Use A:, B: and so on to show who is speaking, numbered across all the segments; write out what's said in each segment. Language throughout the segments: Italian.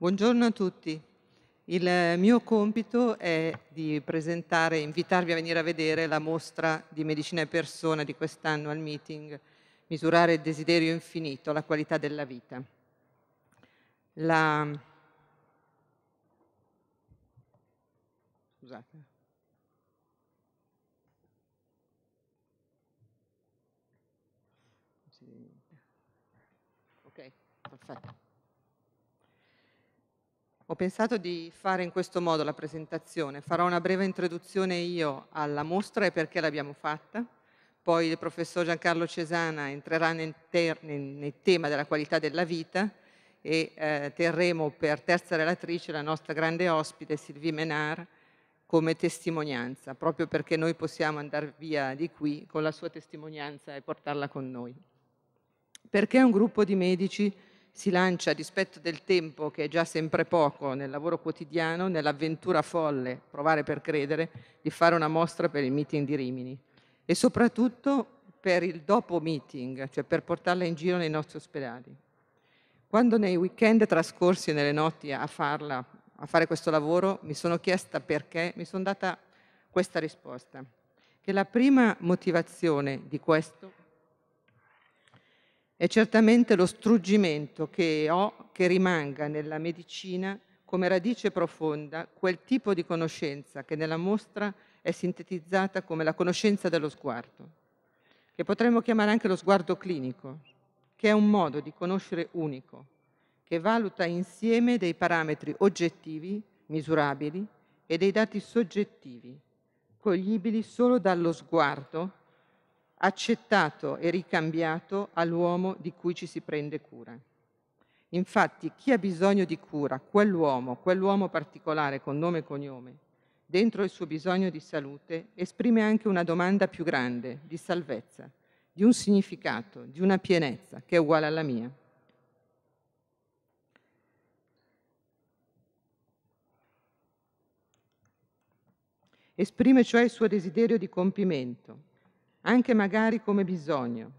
A: Buongiorno a tutti. Il mio compito è di presentare, invitarvi a venire a vedere la mostra di Medicina e Persona di quest'anno al meeting Misurare il desiderio infinito, la qualità della vita. La... Scusate. Ok, perfetto. Ho pensato di fare in questo modo la presentazione. Farò una breve introduzione io alla mostra e perché l'abbiamo fatta. Poi il professor Giancarlo Cesana entrerà nel, nel tema della qualità della vita e eh, terremo per terza relatrice la nostra grande ospite Sylvie Menard come testimonianza, proprio perché noi possiamo andare via di qui con la sua testimonianza e portarla con noi. Perché un gruppo di medici si lancia a dispetto del tempo, che è già sempre poco, nel lavoro quotidiano, nell'avventura folle, provare per credere, di fare una mostra per il meeting di Rimini e soprattutto per il dopo meeting, cioè per portarla in giro nei nostri ospedali. Quando nei weekend trascorsi nelle notti a farla, a fare questo lavoro, mi sono chiesta perché, mi sono data questa risposta, che la prima motivazione di questo è certamente lo struggimento che ho che rimanga nella medicina come radice profonda quel tipo di conoscenza che nella mostra è sintetizzata come la conoscenza dello sguardo, che potremmo chiamare anche lo sguardo clinico, che è un modo di conoscere unico, che valuta insieme dei parametri oggettivi, misurabili, e dei dati soggettivi, coglibili solo dallo sguardo accettato e ricambiato all'uomo di cui ci si prende cura. Infatti chi ha bisogno di cura, quell'uomo, quell'uomo particolare con nome e cognome, dentro il suo bisogno di salute, esprime anche una domanda più grande, di salvezza, di un significato, di una pienezza che è uguale alla mia. Esprime cioè il suo desiderio di compimento, anche magari come bisogno,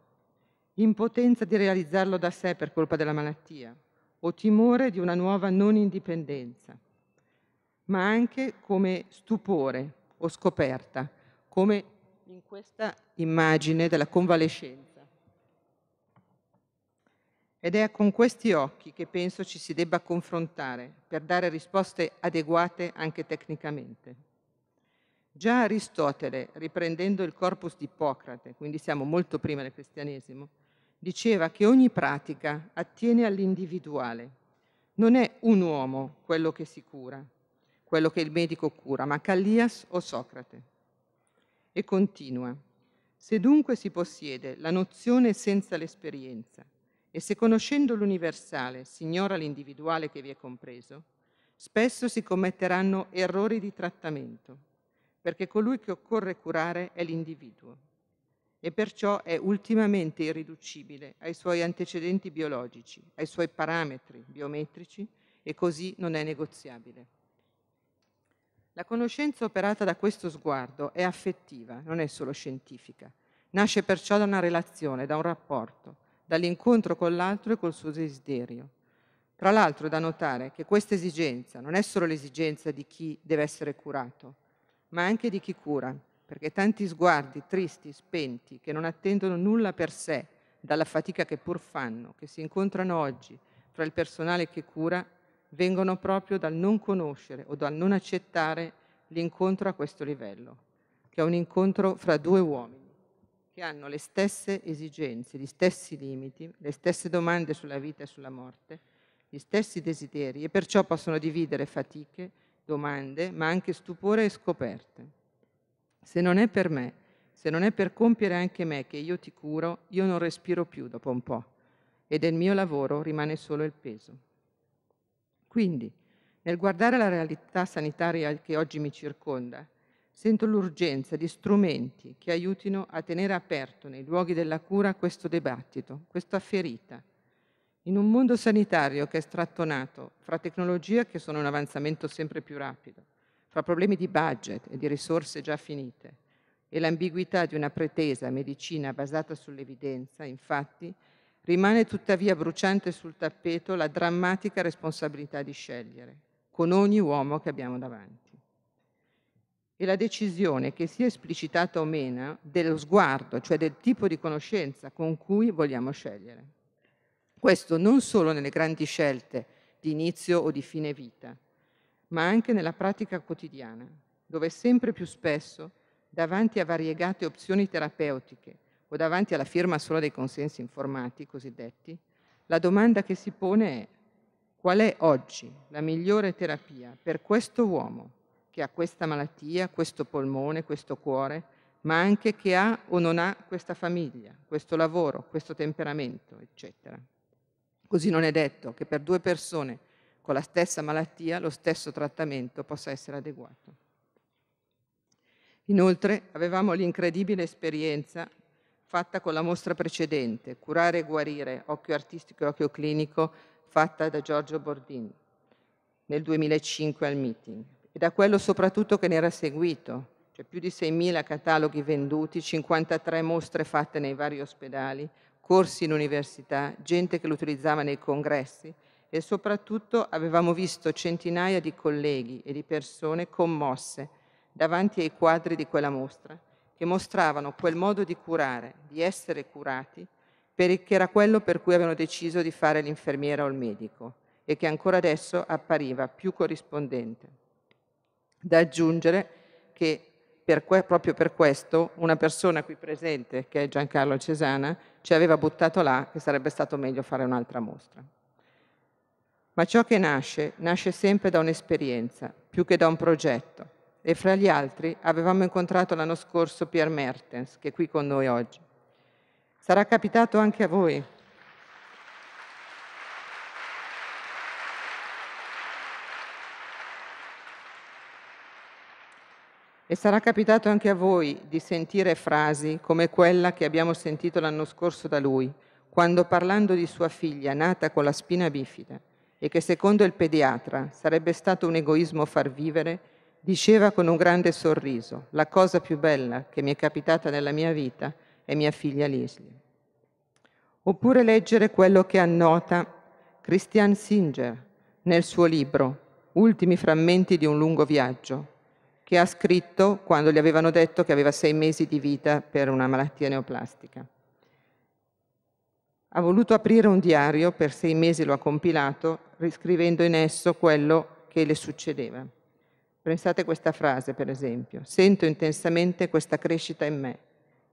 A: impotenza di realizzarlo da sé per colpa della malattia o timore di una nuova non indipendenza, ma anche come stupore o scoperta, come in questa immagine della convalescenza. Ed è con questi occhi che penso ci si debba confrontare per dare risposte adeguate anche tecnicamente. Già Aristotele, riprendendo il corpus di Ippocrate, quindi siamo molto prima del cristianesimo, diceva che ogni pratica attiene all'individuale. Non è un uomo quello che si cura, quello che il medico cura, ma Callias o Socrate. E continua. Se dunque si possiede la nozione senza l'esperienza e se conoscendo l'universale si ignora l'individuale che vi è compreso, spesso si commetteranno errori di trattamento perché colui che occorre curare è l'individuo e perciò è ultimamente irriducibile ai suoi antecedenti biologici, ai suoi parametri biometrici e così non è negoziabile. La conoscenza operata da questo sguardo è affettiva, non è solo scientifica. Nasce perciò da una relazione, da un rapporto, dall'incontro con l'altro e col suo desiderio. Tra l'altro è da notare che questa esigenza non è solo l'esigenza di chi deve essere curato, ma anche di chi cura, perché tanti sguardi tristi, spenti, che non attendono nulla per sé, dalla fatica che pur fanno, che si incontrano oggi fra il personale che cura, vengono proprio dal non conoscere o dal non accettare l'incontro a questo livello, che è un incontro fra due uomini che hanno le stesse esigenze, gli stessi limiti, le stesse domande sulla vita e sulla morte, gli stessi desideri e perciò possono dividere fatiche, domande, ma anche stupore e scoperte. Se non è per me, se non è per compiere anche me che io ti curo, io non respiro più dopo un po' e del mio lavoro rimane solo il peso. Quindi, nel guardare la realtà sanitaria che oggi mi circonda, sento l'urgenza di strumenti che aiutino a tenere aperto nei luoghi della cura questo dibattito, questa ferita, in un mondo sanitario che è strattonato fra tecnologie che sono un avanzamento sempre più rapido, fra problemi di budget e di risorse già finite e l'ambiguità di una pretesa medicina basata sull'evidenza, infatti, rimane tuttavia bruciante sul tappeto la drammatica responsabilità di scegliere, con ogni uomo che abbiamo davanti. E la decisione, che sia esplicitata o meno, dello sguardo, cioè del tipo di conoscenza con cui vogliamo scegliere. Questo non solo nelle grandi scelte di inizio o di fine vita, ma anche nella pratica quotidiana, dove sempre più spesso, davanti a variegate opzioni terapeutiche o davanti alla firma sola dei consensi informati cosiddetti, la domanda che si pone è qual è oggi la migliore terapia per questo uomo che ha questa malattia, questo polmone, questo cuore, ma anche che ha o non ha questa famiglia, questo lavoro, questo temperamento, eccetera. Così non è detto che per due persone con la stessa malattia lo stesso trattamento possa essere adeguato. Inoltre avevamo l'incredibile esperienza fatta con la mostra precedente, Curare e guarire, occhio artistico e occhio clinico, fatta da Giorgio Bordin nel 2005 al meeting e da quello soprattutto che ne era seguito, cioè più di 6.000 cataloghi venduti, 53 mostre fatte nei vari ospedali, corsi in università, gente che lo utilizzava nei congressi e soprattutto avevamo visto centinaia di colleghi e di persone commosse davanti ai quadri di quella mostra, che mostravano quel modo di curare, di essere curati, che era quello per cui avevano deciso di fare l'infermiera o il medico e che ancora adesso appariva più corrispondente. Da aggiungere che per que- proprio per questo una persona qui presente, che è Giancarlo Cesana, ci aveva buttato là che sarebbe stato meglio fare un'altra mostra. Ma ciò che nasce, nasce sempre da un'esperienza, più che da un progetto. E fra gli altri avevamo incontrato l'anno scorso Pierre Mertens, che è qui con noi oggi. Sarà capitato anche a voi E sarà capitato anche a voi di sentire frasi come quella che abbiamo sentito l'anno scorso da lui, quando parlando di sua figlia nata con la spina bifida e che secondo il pediatra sarebbe stato un egoismo far vivere, diceva con un grande sorriso, la cosa più bella che mi è capitata nella mia vita è mia figlia Leslie. Oppure leggere quello che annota Christian Singer nel suo libro Ultimi frammenti di un lungo viaggio, che ha scritto quando gli avevano detto che aveva sei mesi di vita per una malattia neoplastica. Ha voluto aprire un diario, per sei mesi lo ha compilato, riscrivendo in esso quello che le succedeva. Pensate questa frase, per esempio. Sento intensamente questa crescita in me.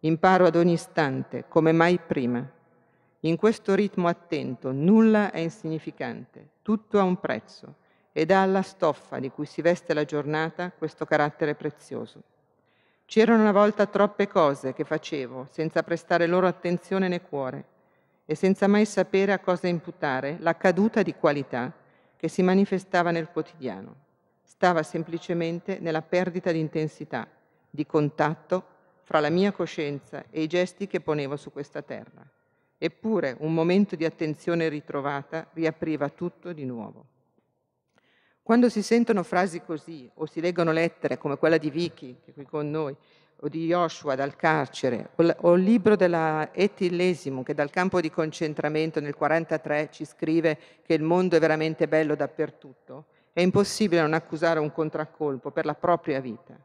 A: Imparo ad ogni istante, come mai prima. In questo ritmo attento nulla è insignificante, tutto ha un prezzo e dà alla stoffa di cui si veste la giornata questo carattere prezioso. C'erano una volta troppe cose che facevo senza prestare loro attenzione né cuore e senza mai sapere a cosa imputare la caduta di qualità che si manifestava nel quotidiano. Stava semplicemente nella perdita di intensità, di contatto fra la mia coscienza e i gesti che ponevo su questa terra. Eppure un momento di attenzione ritrovata riapriva tutto di nuovo. Quando si sentono frasi così, o si leggono lettere come quella di Vicky, che è qui con noi, o di Joshua dal carcere, o il libro della Etillesimum, che dal campo di concentramento nel 1943 ci scrive che il mondo è veramente bello dappertutto, è impossibile non accusare un contraccolpo per la propria vita.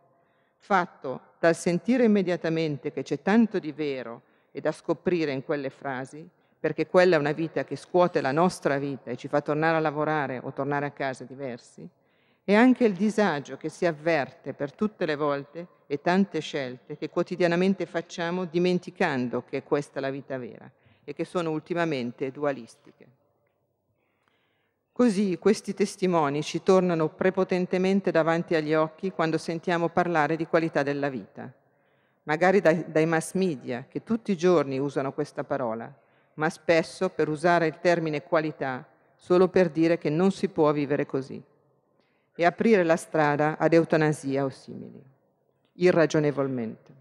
A: Fatto dal sentire immediatamente che c'è tanto di vero e da scoprire in quelle frasi, perché quella è una vita che scuote la nostra vita e ci fa tornare a lavorare o tornare a casa diversi, è anche il disagio che si avverte per tutte le volte e tante scelte che quotidianamente facciamo dimenticando che è questa la vita vera e che sono ultimamente dualistiche. Così questi testimoni ci tornano prepotentemente davanti agli occhi quando sentiamo parlare di qualità della vita, magari dai, dai mass media che tutti i giorni usano questa parola, ma spesso per usare il termine qualità solo per dire che non si può vivere così e aprire la strada ad eutanasia o simili, irragionevolmente.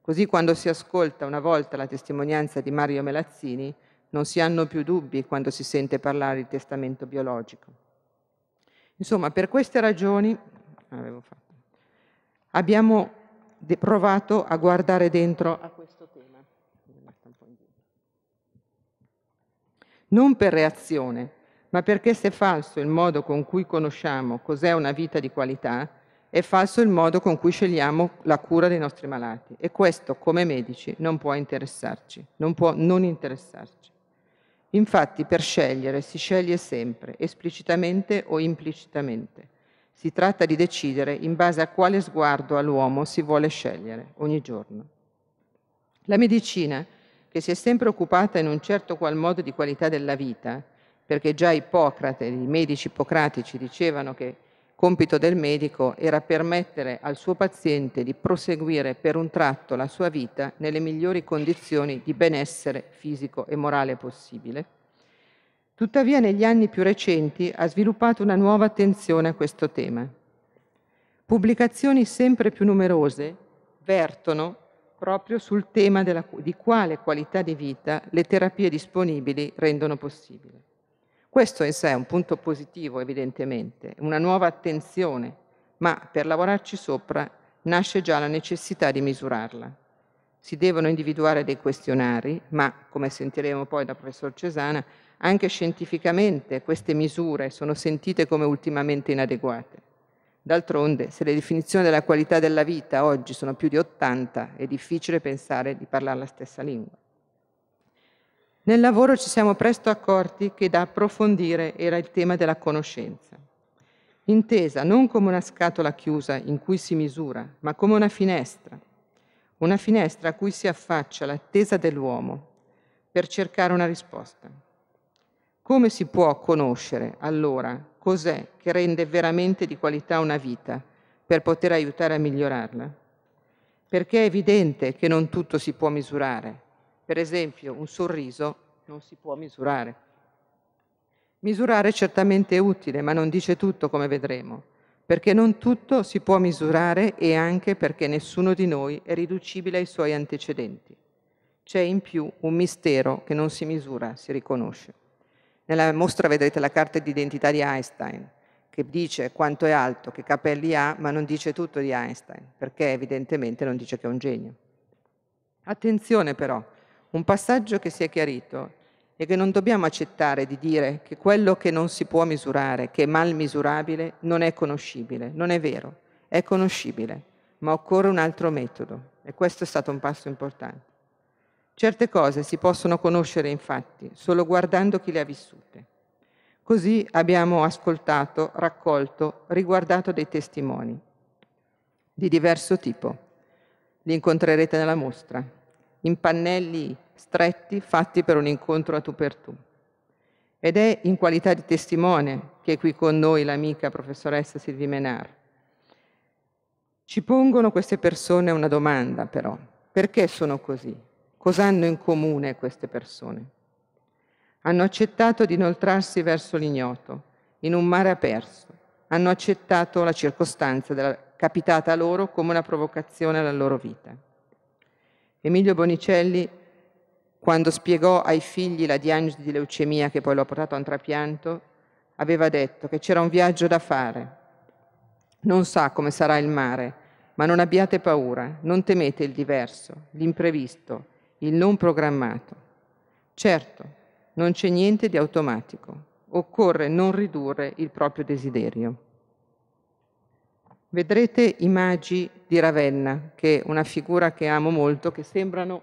A: Così quando si ascolta una volta la testimonianza di Mario Melazzini non si hanno più dubbi quando si sente parlare di testamento biologico. Insomma, per queste ragioni abbiamo provato a guardare dentro a questo non per reazione, ma perché se è falso il modo con cui conosciamo cos'è una vita di qualità, è falso il modo con cui scegliamo la cura dei nostri malati e questo come medici non può interessarci, non può non interessarci. Infatti per scegliere si sceglie sempre, esplicitamente o implicitamente. Si tratta di decidere in base a quale sguardo all'uomo si vuole scegliere ogni giorno. La medicina che si è sempre occupata in un certo qual modo di qualità della vita, perché già Ippocrate, i medici ippocratici dicevano che compito del medico era permettere al suo paziente di proseguire per un tratto la sua vita nelle migliori condizioni di benessere fisico e morale possibile. Tuttavia negli anni più recenti ha sviluppato una nuova attenzione a questo tema. Pubblicazioni sempre più numerose vertono proprio sul tema della, di quale qualità di vita le terapie disponibili rendono possibile. Questo in sé è un punto positivo evidentemente, una nuova attenzione, ma per lavorarci sopra nasce già la necessità di misurarla. Si devono individuare dei questionari, ma come sentiremo poi dal professor Cesana, anche scientificamente queste misure sono sentite come ultimamente inadeguate. D'altronde, se le definizioni della qualità della vita oggi sono più di 80, è difficile pensare di parlare la stessa lingua. Nel lavoro ci siamo presto accorti che da approfondire era il tema della conoscenza, intesa non come una scatola chiusa in cui si misura, ma come una finestra, una finestra a cui si affaccia l'attesa dell'uomo per cercare una risposta. Come si può conoscere allora cos'è che rende veramente di qualità una vita per poter aiutare a migliorarla? Perché è evidente che non tutto si può misurare. Per esempio, un sorriso non si può misurare. Misurare certamente è utile, ma non dice tutto come vedremo, perché non tutto si può misurare e anche perché nessuno di noi è riducibile ai suoi antecedenti. C'è in più un mistero che non si misura, si riconosce. Nella mostra vedrete la carta d'identità di Einstein, che dice quanto è alto, che capelli ha, ma non dice tutto di Einstein, perché evidentemente non dice che è un genio. Attenzione però, un passaggio che si è chiarito è che non dobbiamo accettare di dire che quello che non si può misurare, che è mal misurabile, non è conoscibile. Non è vero, è conoscibile, ma occorre un altro metodo e questo è stato un passo importante. Certe cose si possono conoscere infatti solo guardando chi le ha vissute. Così abbiamo ascoltato, raccolto, riguardato dei testimoni di diverso tipo. Li incontrerete nella mostra, in pannelli stretti fatti per un incontro a tu per tu. Ed è in qualità di testimone che è qui con noi l'amica professoressa Silvi Menar. Ci pongono queste persone una domanda però, perché sono così? Cosa hanno in comune queste persone? Hanno accettato di inoltrarsi verso l'ignoto, in un mare aperto. Hanno accettato la circostanza della, capitata a loro come una provocazione alla loro vita. Emilio Bonicelli, quando spiegò ai figli la diagnosi di leucemia che poi lo ha portato a un trapianto, aveva detto che c'era un viaggio da fare. Non sa come sarà il mare, ma non abbiate paura, non temete il diverso, l'imprevisto, il non programmato. Certo, non c'è niente di automatico, occorre non ridurre il proprio desiderio. Vedrete i magi di Ravenna, che è una figura che amo molto, che sembrano,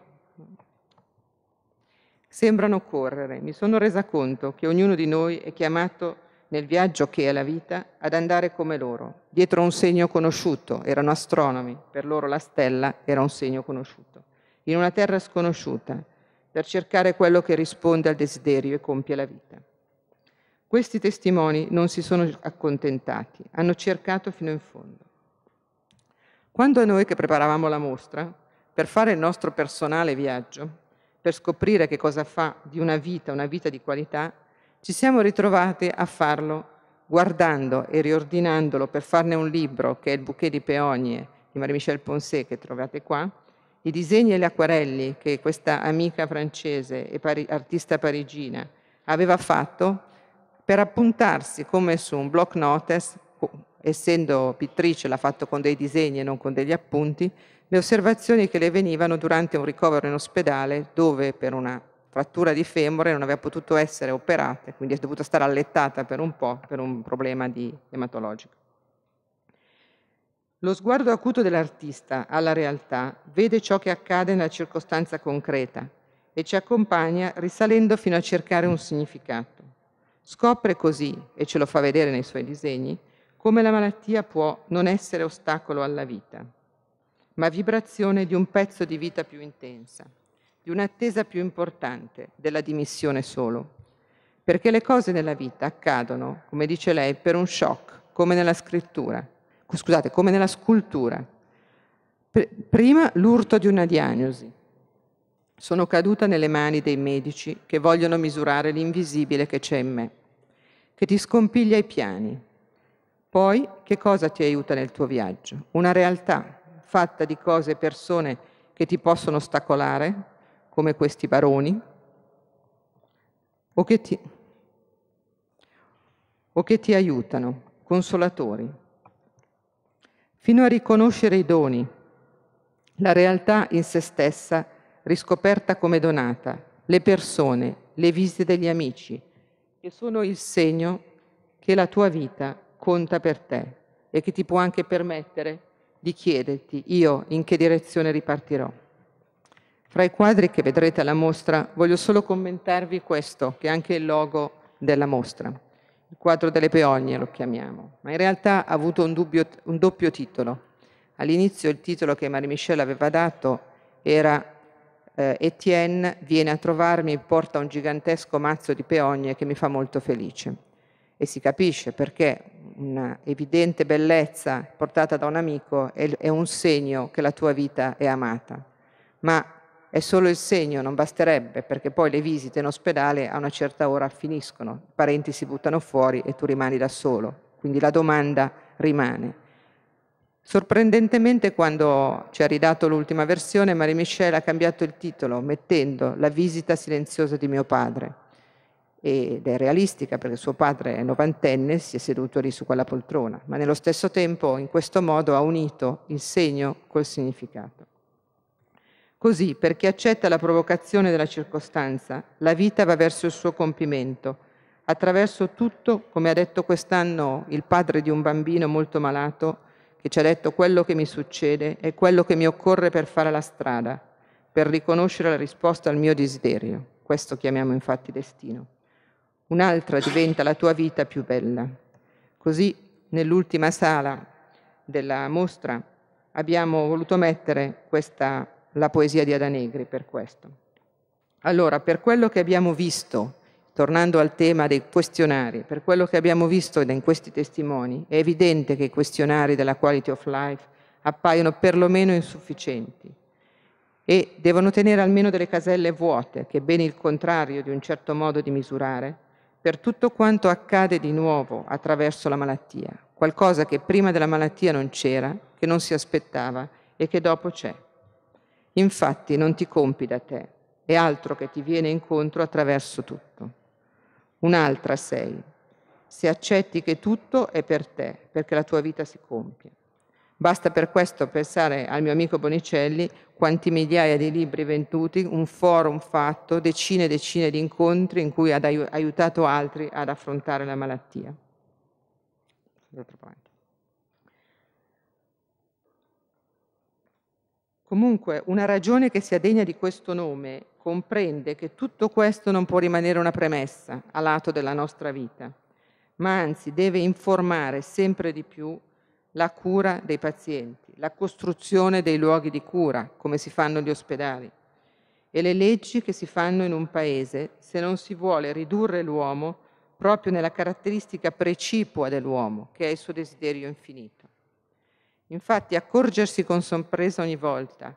A: sembrano correre. Mi sono resa conto che ognuno di noi è chiamato nel viaggio che è la vita, ad andare come loro, dietro un segno conosciuto, erano astronomi, per loro la stella era un segno conosciuto in una terra sconosciuta, per cercare quello che risponde al desiderio e compie la vita. Questi testimoni non si sono accontentati, hanno cercato fino in fondo. Quando a noi che preparavamo la mostra, per fare il nostro personale viaggio, per scoprire che cosa fa di una vita una vita di qualità, ci siamo ritrovati a farlo guardando e riordinandolo per farne un libro che è il bouquet di peonie di Marie-Michel Ponset, che trovate qua, i disegni e gli acquarelli che questa amica francese e pari- artista parigina aveva fatto per appuntarsi come su un block notice, essendo pittrice l'ha fatto con dei disegni e non con degli appunti, le osservazioni che le venivano durante un ricovero in ospedale dove per una frattura di femore non aveva potuto essere operata, quindi è dovuta stare allettata per un po' per un problema di, ematologico. Lo sguardo acuto dell'artista alla realtà vede ciò che accade nella circostanza concreta e ci accompagna risalendo fino a cercare un significato. Scopre così, e ce lo fa vedere nei suoi disegni, come la malattia può non essere ostacolo alla vita, ma vibrazione di un pezzo di vita più intensa, di un'attesa più importante della dimissione solo. Perché le cose nella vita accadono, come dice lei, per un shock, come nella scrittura scusate, come nella scultura. Prima l'urto di una diagnosi. Sono caduta nelle mani dei medici che vogliono misurare l'invisibile che c'è in me, che ti scompiglia i piani. Poi, che cosa ti aiuta nel tuo viaggio? Una realtà fatta di cose e persone che ti possono ostacolare, come questi baroni, o che ti, o che ti aiutano, consolatori, fino a riconoscere i doni, la realtà in se stessa riscoperta come donata, le persone, le visite degli amici, che sono il segno che la tua vita conta per te e che ti può anche permettere di chiederti io in che direzione ripartirò. Fra i quadri che vedrete alla mostra voglio solo commentarvi questo, che è anche il logo della mostra il quadro delle peogne lo chiamiamo, ma in realtà ha avuto un, dubbio, un doppio titolo. All'inizio il titolo che Marie Michel aveva dato era eh, Etienne viene a trovarmi e porta un gigantesco mazzo di peogne che mi fa molto felice. E si capisce perché una evidente bellezza portata da un amico è, è un segno che la tua vita è amata. Ma è solo il segno, non basterebbe, perché poi le visite in ospedale a una certa ora finiscono, i parenti si buttano fuori e tu rimani da solo. Quindi la domanda rimane. Sorprendentemente quando ci ha ridato l'ultima versione, Marie Michelle ha cambiato il titolo, mettendo La visita silenziosa di mio padre. Ed è realistica perché suo padre è novantenne, si è seduto lì su quella poltrona, ma nello stesso tempo in questo modo ha unito il segno col significato. Così, per chi accetta la provocazione della circostanza, la vita va verso il suo compimento. Attraverso tutto, come ha detto quest'anno il padre di un bambino molto malato, che ci ha detto quello che mi succede è quello che mi occorre per fare la strada, per riconoscere la risposta al mio desiderio. Questo chiamiamo infatti destino. Un'altra diventa la tua vita più bella. Così, nell'ultima sala della mostra, abbiamo voluto mettere questa la poesia di Ada Negri per questo. Allora, per quello che abbiamo visto, tornando al tema dei questionari, per quello che abbiamo visto in questi testimoni, è evidente che i questionari della quality of life appaiono perlomeno insufficienti e devono tenere almeno delle caselle vuote, che è bene il contrario di un certo modo di misurare, per tutto quanto accade di nuovo attraverso la malattia, qualcosa che prima della malattia non c'era, che non si aspettava e che dopo c'è. Infatti non ti compi da te, è altro che ti viene incontro attraverso tutto. Un'altra sei, se accetti che tutto è per te, perché la tua vita si compie. Basta per questo pensare al mio amico Bonicelli, quanti migliaia di libri venduti, un forum fatto, decine e decine di incontri in cui ha aiutato altri ad affrontare la malattia. Comunque, una ragione che sia degna di questo nome comprende che tutto questo non può rimanere una premessa a lato della nostra vita, ma anzi deve informare sempre di più la cura dei pazienti, la costruzione dei luoghi di cura, come si fanno gli ospedali, e le leggi che si fanno in un paese se non si vuole ridurre l'uomo proprio nella caratteristica precipua dell'uomo, che è il suo desiderio infinito. Infatti accorgersi con sorpresa ogni volta.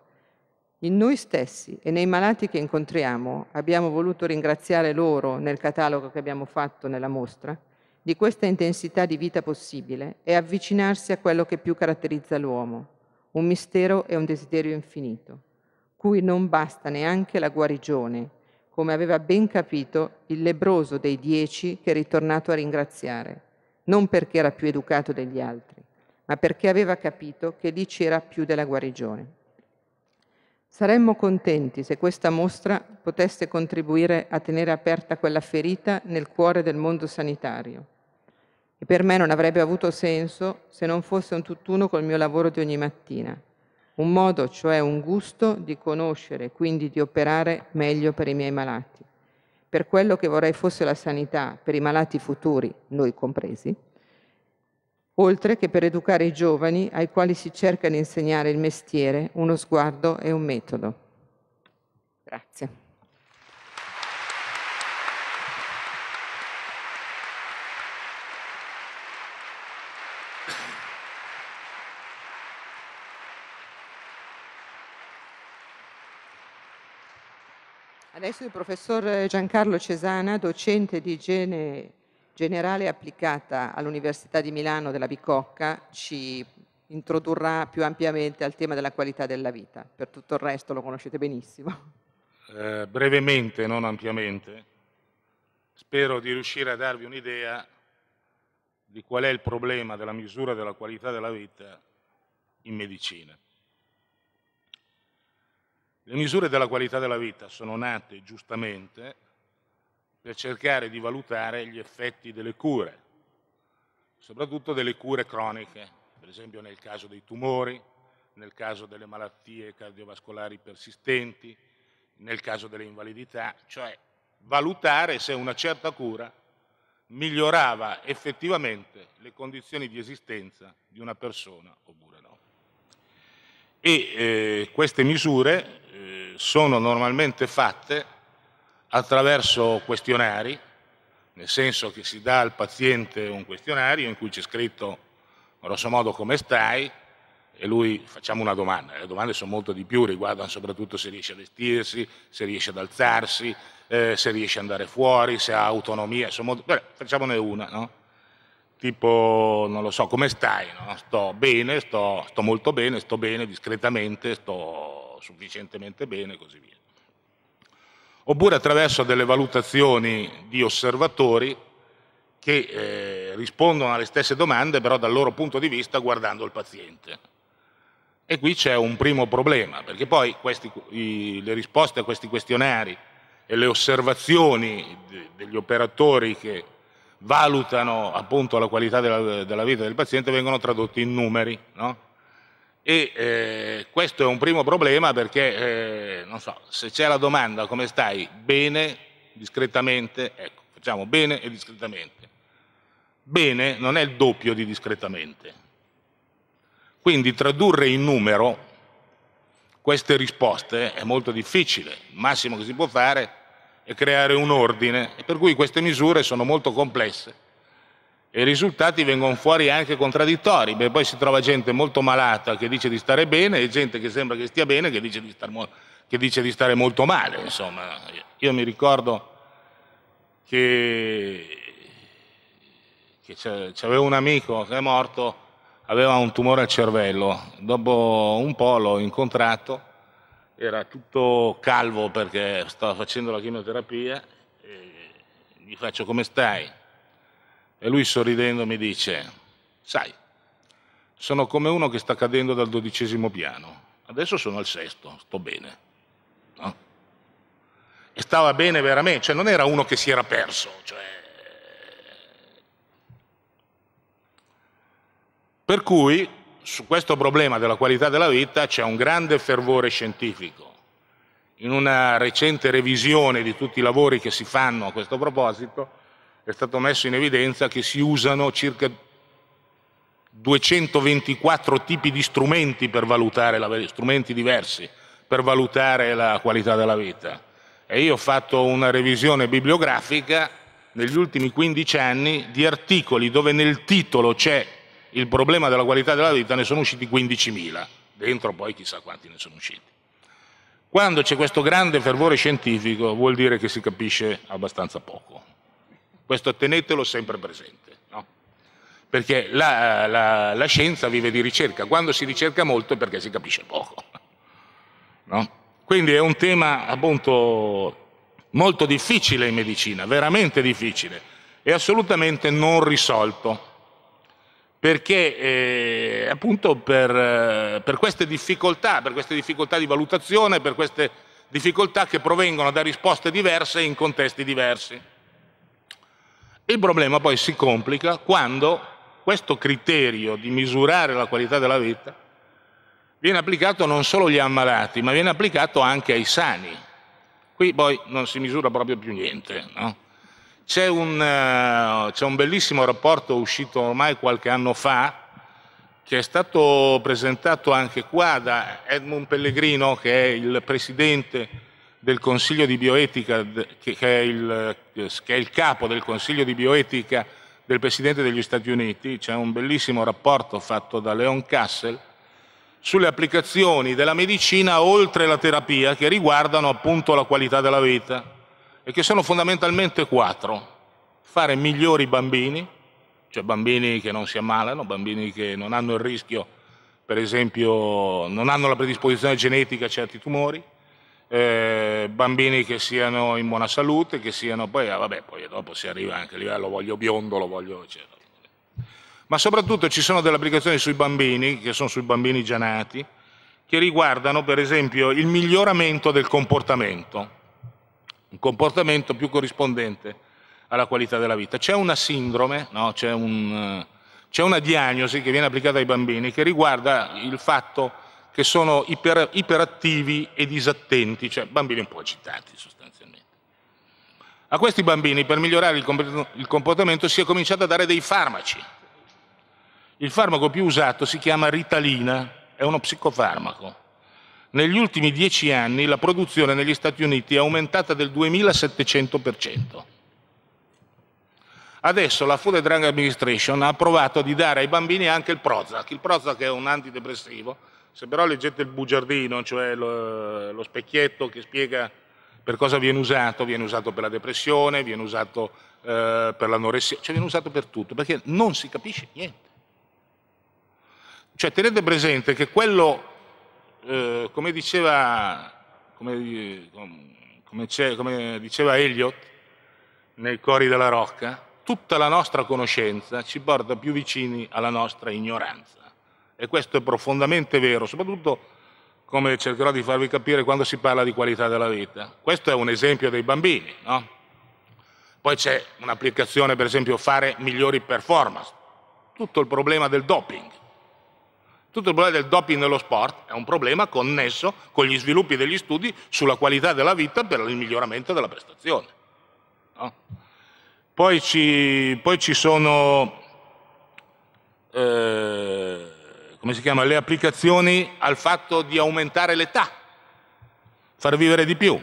A: In noi stessi e nei malati che incontriamo abbiamo voluto ringraziare loro nel catalogo che abbiamo fatto nella mostra di questa intensità di vita possibile e avvicinarsi a quello che più caratterizza l'uomo, un mistero e un desiderio infinito, cui non basta neanche la guarigione, come aveva ben capito il lebroso dei dieci che è ritornato a ringraziare, non perché era più educato degli altri, ma perché aveva capito che lì c'era più della guarigione. Saremmo contenti se questa mostra potesse contribuire a tenere aperta quella ferita nel cuore del mondo sanitario. E per me non avrebbe avuto senso se non fosse un tutt'uno col mio lavoro di ogni mattina. Un modo, cioè un gusto, di conoscere, quindi di operare meglio per i miei malati. Per quello che vorrei fosse la sanità, per i malati futuri, noi compresi, oltre che per educare i giovani ai quali si cerca di insegnare il mestiere, uno sguardo e un metodo. Grazie. Adesso il professor Giancarlo Cesana, docente di igiene generale applicata all'Università di Milano della Bicocca ci introdurrà più ampiamente al tema della qualità della vita. Per tutto il resto lo conoscete
B: benissimo. Eh, brevemente, non ampiamente, spero di riuscire a darvi un'idea di qual è il problema della misura della qualità della vita in medicina. Le misure della qualità della vita sono nate giustamente per cercare di valutare gli effetti delle cure, soprattutto delle cure croniche, per esempio nel caso dei tumori, nel caso delle malattie cardiovascolari persistenti, nel caso delle invalidità, cioè valutare se una certa cura migliorava effettivamente le condizioni di esistenza di una persona oppure no. E eh, queste misure eh, sono normalmente fatte attraverso questionari, nel senso che si dà al paziente un questionario in cui c'è scritto grosso modo come stai e lui facciamo una domanda. Le domande sono molto di più, riguardano soprattutto se riesce a vestirsi, se riesce ad alzarsi, eh, se riesce ad andare fuori, se ha autonomia, molto... Beh, facciamone una, no? Tipo, non lo so, come stai? No? Sto bene, sto, sto molto bene, sto bene discretamente, sto sufficientemente bene e così via oppure attraverso delle valutazioni di osservatori che eh, rispondono alle stesse domande, però dal loro punto di vista guardando il paziente. E qui c'è un primo problema, perché poi questi, i, le risposte a questi questionari e le osservazioni de, degli operatori che valutano appunto la qualità della, della, vita del paziente vengono tradotti in numeri, no? E eh, questo è un primo problema perché, eh, non so, se c'è la domanda come stai, bene, discretamente, ecco, facciamo bene e discretamente. Bene non è il doppio di discretamente. Quindi tradurre in numero queste risposte è molto difficile. Il massimo che si può fare è creare un ordine, per cui queste misure sono molto complesse e i risultati vengono fuori anche contraddittori, perché poi si trova gente molto malata che dice di stare bene e gente che sembra che stia bene che dice di, star mo- che dice di stare molto male. Insomma, io mi ricordo che, che c'aveva un amico che è morto, aveva un tumore al cervello, dopo un po' l'ho incontrato, era tutto calvo perché stava facendo la chimioterapia. E gli faccio come stai? E lui sorridendo mi dice, sai, sono come uno che sta cadendo dal dodicesimo piano, adesso sono al sesto, sto bene. No? E stava bene veramente, cioè non era uno che si era perso. Cioè... Per cui su questo problema della qualità della vita c'è un grande fervore scientifico. In una recente revisione di tutti i lavori che si fanno a questo proposito, è stato messo in evidenza che si usano circa 224 tipi di strumenti, per valutare la, strumenti diversi per valutare la qualità della vita. E io ho fatto una revisione bibliografica negli ultimi 15 anni di articoli dove nel titolo c'è il problema della qualità della vita, ne sono usciti 15.000, dentro poi chissà quanti ne sono usciti. Quando c'è questo grande fervore scientifico vuol dire che si capisce abbastanza poco. Questo tenetelo sempre presente, no? perché la, eh, la, la, scienza vive di ricerca, quando si ricerca molto è perché si capisce poco. No? Quindi è un tema appunto molto difficile in medicina, veramente difficile e assolutamente non risolto, perché eh, appunto per, eh, per queste difficoltà, per queste difficoltà di valutazione, per queste difficoltà che provengono da risposte diverse in contesti diversi. Il problema poi si complica quando questo criterio di misurare la qualità della vita viene applicato non solo agli ammalati, ma viene applicato anche ai sani. Qui poi non si misura proprio più niente. No? C'è, un, eh, c'è un bellissimo rapporto uscito ormai qualche anno fa, che è stato presentato anche qua da Edmund Pellegrino, che è il presidente del Consiglio di Bioetica, che è, il, eh, che è il capo del Consiglio di Bioetica del Presidente degli Stati Uniti, c'è un bellissimo rapporto fatto da Leon Kassel sulle applicazioni della medicina oltre la terapia che riguardano appunto la qualità della vita e che sono fondamentalmente quattro. Fare migliori bambini, cioè bambini che non si ammalano, bambini che non hanno il rischio, per esempio, non hanno la predisposizione genetica a certi tumori, eh, bambini che siano in buona salute, che siano poi, ah, vabbè, poi dopo si arriva anche a livello voglio biondo, lo voglio eccetera. Ma soprattutto ci sono delle applicazioni sui bambini, che sono sui bambini già nati, che riguardano per esempio il miglioramento del comportamento, un comportamento più corrispondente alla qualità della vita. C'è una sindrome, no? c'è un, eh, una diagnosi che viene applicata ai bambini che riguarda il fatto che sono iper, iperattivi e disattenti, cioè bambini un po' agitati sostanzialmente. A questi bambini, per migliorare il, il comportamento, si è cominciato a dare dei farmaci. Il farmaco più usato si chiama Ritalina, è uno psicofarmaco. Negli ultimi dieci anni la produzione negli Stati Uniti è aumentata del 2700%. Adesso la Food and Drug Administration ha approvato di dare ai bambini anche il Prozac. Il Prozac è un antidepressivo se però leggete il bugiardino, cioè lo, lo specchietto che spiega per cosa viene usato, viene usato per la depressione, viene usato eh, per l'anoressia, cioè viene usato per tutto, perché non si capisce niente. Cioè tenete presente che quello, eh, come diceva, come, come, come diceva Eliot nei cori della rocca, tutta la nostra conoscenza ci porta più vicini alla nostra ignoranza e questo è profondamente vero, soprattutto come cercherò di farvi capire quando si parla di qualità della vita. Questo è un esempio dei bambini, no? Poi c'è un'applicazione, per esempio, fare migliori performance. Tutto il problema del doping. Tutto il problema del doping nello sport è un problema connesso con gli sviluppi degli studi sulla qualità della vita per il miglioramento della prestazione. No? Poi, ci, poi, ci, sono... Eh, come si chiama, le applicazioni al fatto di aumentare l'età, far vivere di più.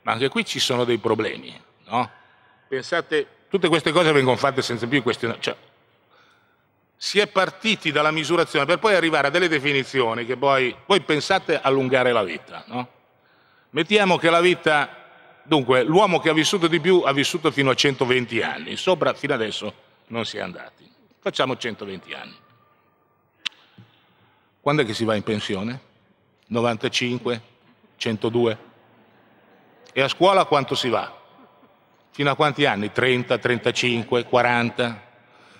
B: Ma anche qui ci sono dei problemi, no? Pensate, tutte queste cose vengono fatte senza più questionare. Cioè, si è partiti dalla misurazione per poi arrivare a delle definizioni che poi, voi pensate allungare la vita, no? Mettiamo che la vita, dunque, l'uomo che ha vissuto di più ha vissuto fino a 120 anni, sopra fino adesso non si è andati. Facciamo 120 anni. Quando è che si va in pensione? 95? 102? E a scuola quanto si va? Fino a quanti anni? 30, 35, 40?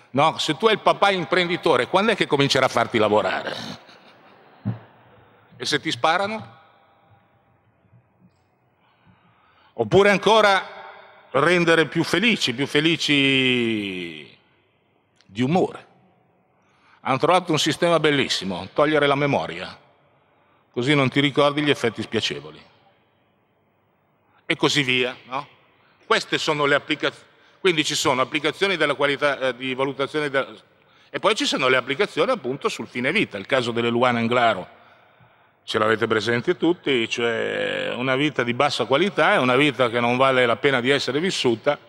B: No, se tu hai il papà imprenditore, quando è che comincerà a farti lavorare? E se ti sparano? Oppure ancora rendere più felici, più felici di umore. Hanno trovato un sistema bellissimo, togliere la memoria, così non ti ricordi gli effetti spiacevoli. E così via. No? Queste sono le applicazioni. Quindi ci sono applicazioni della qualità eh, di valutazione della... e poi ci sono le applicazioni appunto sul fine vita, il caso delle Luana Anglaro. Ce l'avete presente tutti, cioè una vita di bassa qualità è una vita che non vale la pena di essere vissuta,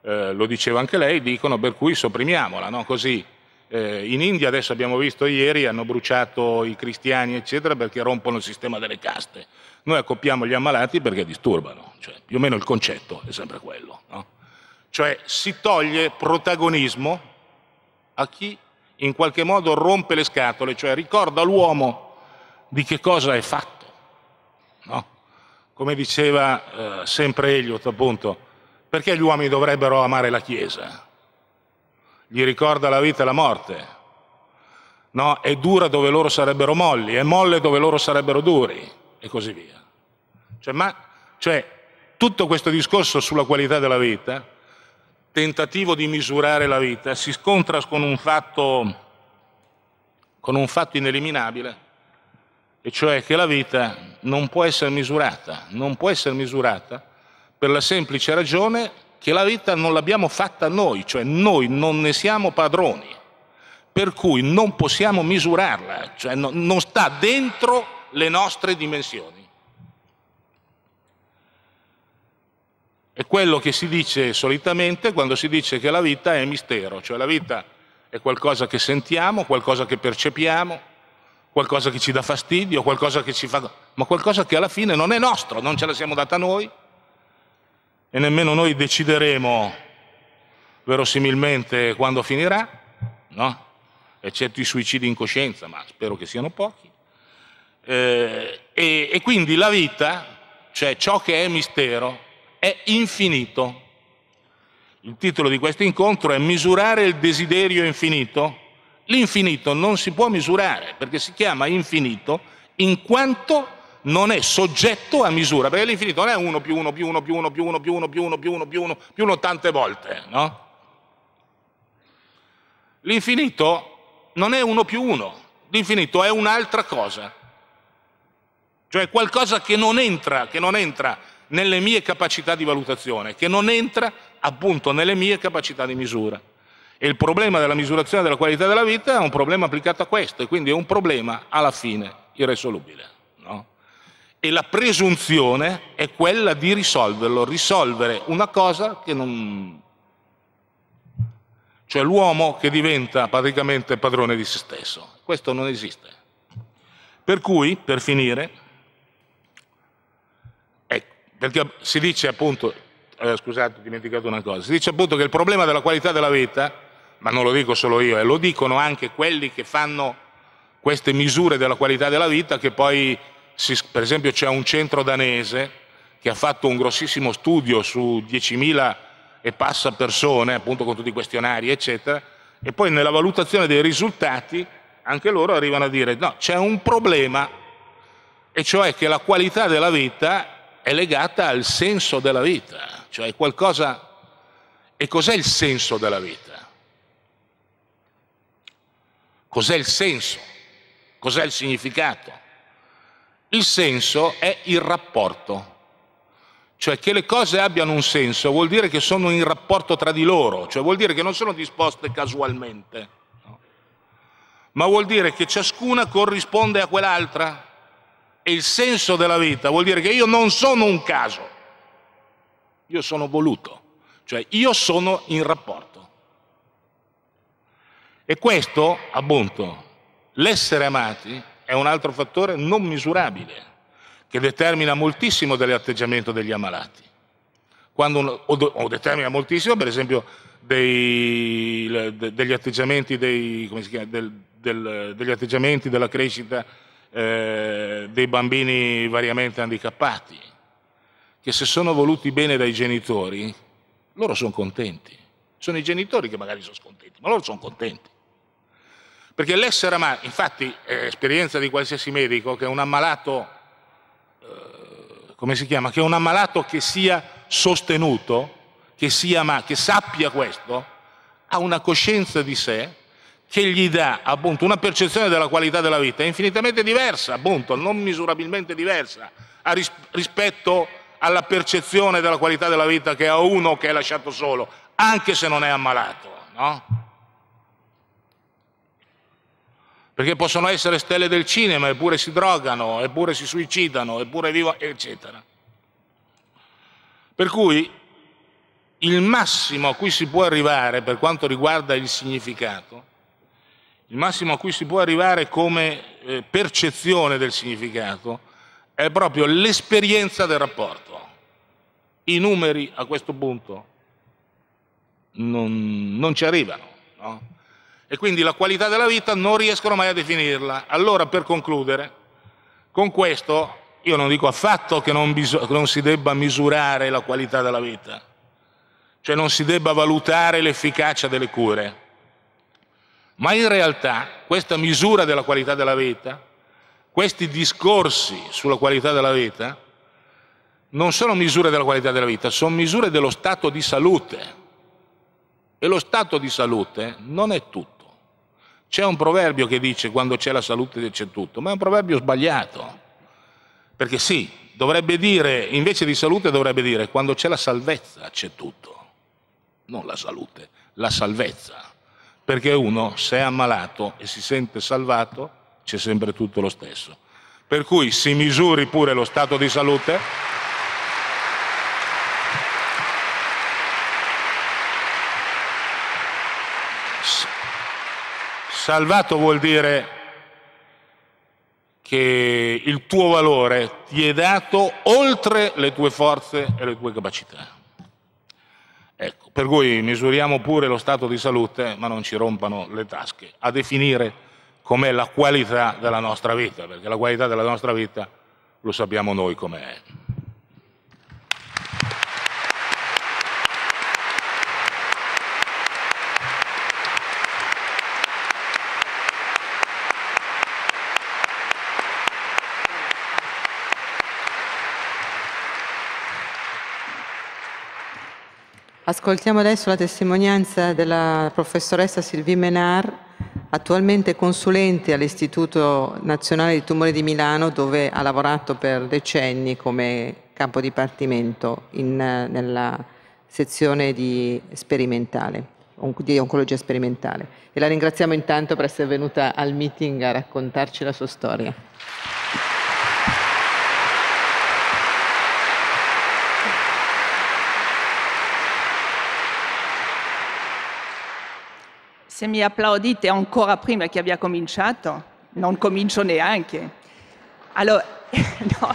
B: eh, lo diceva anche lei, dicono per cui sopprimiamola, no? così eh, in India adesso abbiamo visto ieri hanno bruciato i cristiani eccetera perché rompono il sistema delle caste. Noi accoppiamo gli ammalati perché disturbano, cioè, più o meno il concetto è sempre quello. No? Cioè si toglie protagonismo a chi in qualche modo rompe le scatole, cioè ricorda l'uomo di che cosa è fatto. No? Come diceva eh, sempre Eliot appunto, perché gli uomini dovrebbero amare la Chiesa? gli ricorda la vita e la morte. No, è dura dove loro sarebbero molli, è molle dove loro sarebbero duri e così via. Cioè, ma, cioè, tutto questo discorso sulla qualità della vita, tentativo di misurare la vita, si scontra con un fatto, con un fatto ineliminabile, e cioè che la vita non può essere misurata, non può essere misurata per la semplice ragione che la vita non l'abbiamo fatta noi, cioè noi non ne siamo padroni, per cui non possiamo misurarla, cioè no, non sta dentro le nostre dimensioni. È quello che si dice solitamente quando si dice che la vita è mistero, cioè la vita è qualcosa che sentiamo, qualcosa che percepiamo, qualcosa che ci dà fastidio, qualcosa che ci fa... ma qualcosa che alla fine non è nostro, non ce la siamo data noi, e nemmeno noi decideremo verosimilmente quando finirà, no? eccetto i suicidi in coscienza, ma spero che siano pochi. Eh, e, e quindi la vita, cioè ciò che è mistero, è infinito. Il titolo di questo incontro è Misurare il desiderio infinito. L'infinito non si può misurare perché si chiama infinito in quanto non è soggetto a misura, perché l'infinito non è 1 più 1 più 1 più 1 più 1 più 1 più 1 più 1 più 1 più 1 tante volte, no? L'infinito non è 1 più 1, l'infinito è un'altra cosa, cioè qualcosa che non entra, che non entra nelle mie capacità di valutazione, che non entra appunto nelle mie capacità di misura. E il problema della misurazione della qualità della vita è un problema applicato a questo, e quindi è un problema alla fine irresolubile e la presunzione è quella di risolverlo, risolvere una cosa che non... cioè l'uomo che diventa praticamente padrone di se stesso. Questo non esiste. Per cui, per finire, ecco, perché si dice appunto, eh, scusate ho dimenticato una cosa, si dice appunto che il problema della qualità della vita, ma non lo dico solo io, eh, lo dicono anche quelli che fanno queste misure della qualità della vita che poi si, per esempio c'è un centro danese che ha fatto un grossissimo studio su 10.000 e passa persone, appunto con tutti i questionari, eccetera, e poi nella valutazione dei risultati anche loro arrivano a dire no, c'è un problema, e cioè che la qualità della vita è legata al senso della vita, cioè qualcosa... E cos'è il senso della vita? Cos'è il senso? Cos'è il significato? Il senso è il rapporto. Cioè che le cose abbiano un senso vuol dire che sono in rapporto tra di loro, cioè vuol dire che non sono disposte casualmente, no? ma vuol dire che ciascuna corrisponde a quell'altra. E il senso della vita vuol dire che io non sono un caso, io sono voluto, cioè io sono in rapporto. E questo, appunto, l'essere amati è un altro fattore non misurabile che determina moltissimo dell'atteggiamento degli ammalati. Uno, o, o, determina moltissimo, per esempio, dei, de, degli, atteggiamenti dei, chiama, del, del, degli, atteggiamenti della crescita eh, dei bambini variamente handicappati, che se sono voluti bene dai genitori, loro sono contenti. Sono i genitori che magari sono scontenti, ma loro sono contenti. Perché l'essere amato, infatti è esperienza di qualsiasi medico, che un ammalato, eh, come si chiama, che un ammalato che sia sostenuto, che, sia amato, che sappia questo, ha una coscienza di sé che gli dà appunto una percezione della qualità della vita infinitamente diversa, appunto, non misurabilmente diversa ris rispetto alla percezione della qualità della vita che ha uno che è lasciato solo, anche se non è ammalato, no? perché possono essere stelle del cinema, eppure si drogano, eppure si suicidano, eppure vivono, eccetera. Per cui il massimo a cui si può arrivare per quanto riguarda il significato, il massimo a cui si può arrivare come eh, percezione del significato, è proprio l'esperienza del rapporto. I numeri a questo punto non, non ci arrivano. No? e quindi la qualità della vita non riescono mai a definirla. Allora, per concludere, con questo io non dico affatto che non, non si debba misurare la qualità della vita, cioè non si debba valutare l'efficacia delle cure, ma in realtà questa misura della qualità della vita, questi discorsi sulla qualità della vita, non sono misure della qualità della vita, sono misure dello stato di salute. E lo stato di salute non è tutto. C'è un proverbio che dice quando c'è la salute c'è tutto, ma è un proverbio sbagliato. Perché sì, dovrebbe dire, invece di salute dovrebbe dire quando c'è la salvezza c'è tutto. Non la salute, la salvezza. Perché uno se è ammalato e si sente salvato c'è sempre tutto lo stesso. Per cui si misuri pure lo stato di salute Salvato vuol dire che il tuo valore ti è dato oltre le tue forze e le tue capacità. Ecco, per cui misuriamo pure lo stato di salute, ma non ci rompano le tasche, a definire com'è la qualità della nostra vita, perché la qualità della nostra vita lo sappiamo noi com'è.
A: Ascoltiamo adesso la testimonianza della professoressa Sylvie Menard, attualmente consulente all'Istituto Nazionale di Tumore di Milano, dove ha lavorato per decenni come capo dipartimento in, nella sezione di sperimentale di oncologia sperimentale e la ringraziamo intanto per essere venuta al meeting a raccontarci la sua storia.
C: Se mi applaudite ancora prima che abbia cominciato, non comincio neanche. Allora, no.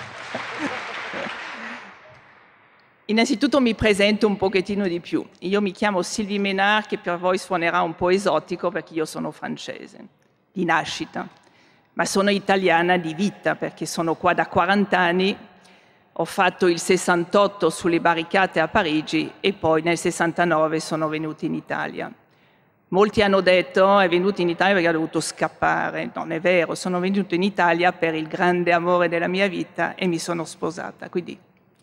C: Innanzitutto mi presento un pochettino di più. Io mi chiamo Sylvie Menard, che per voi suonerà un po' esotico perché io sono francese, di nascita, ma sono italiana di vita perché sono qua da 40 anni, ho fatto il 68 sulle barricate a Parigi e poi nel 69 sono venuta in Italia. Molti hanno detto è venuto in Italia perché ha dovuto scappare. Non è vero, sono venuto in Italia per il grande amore della mia vita e mi sono sposata. Quindi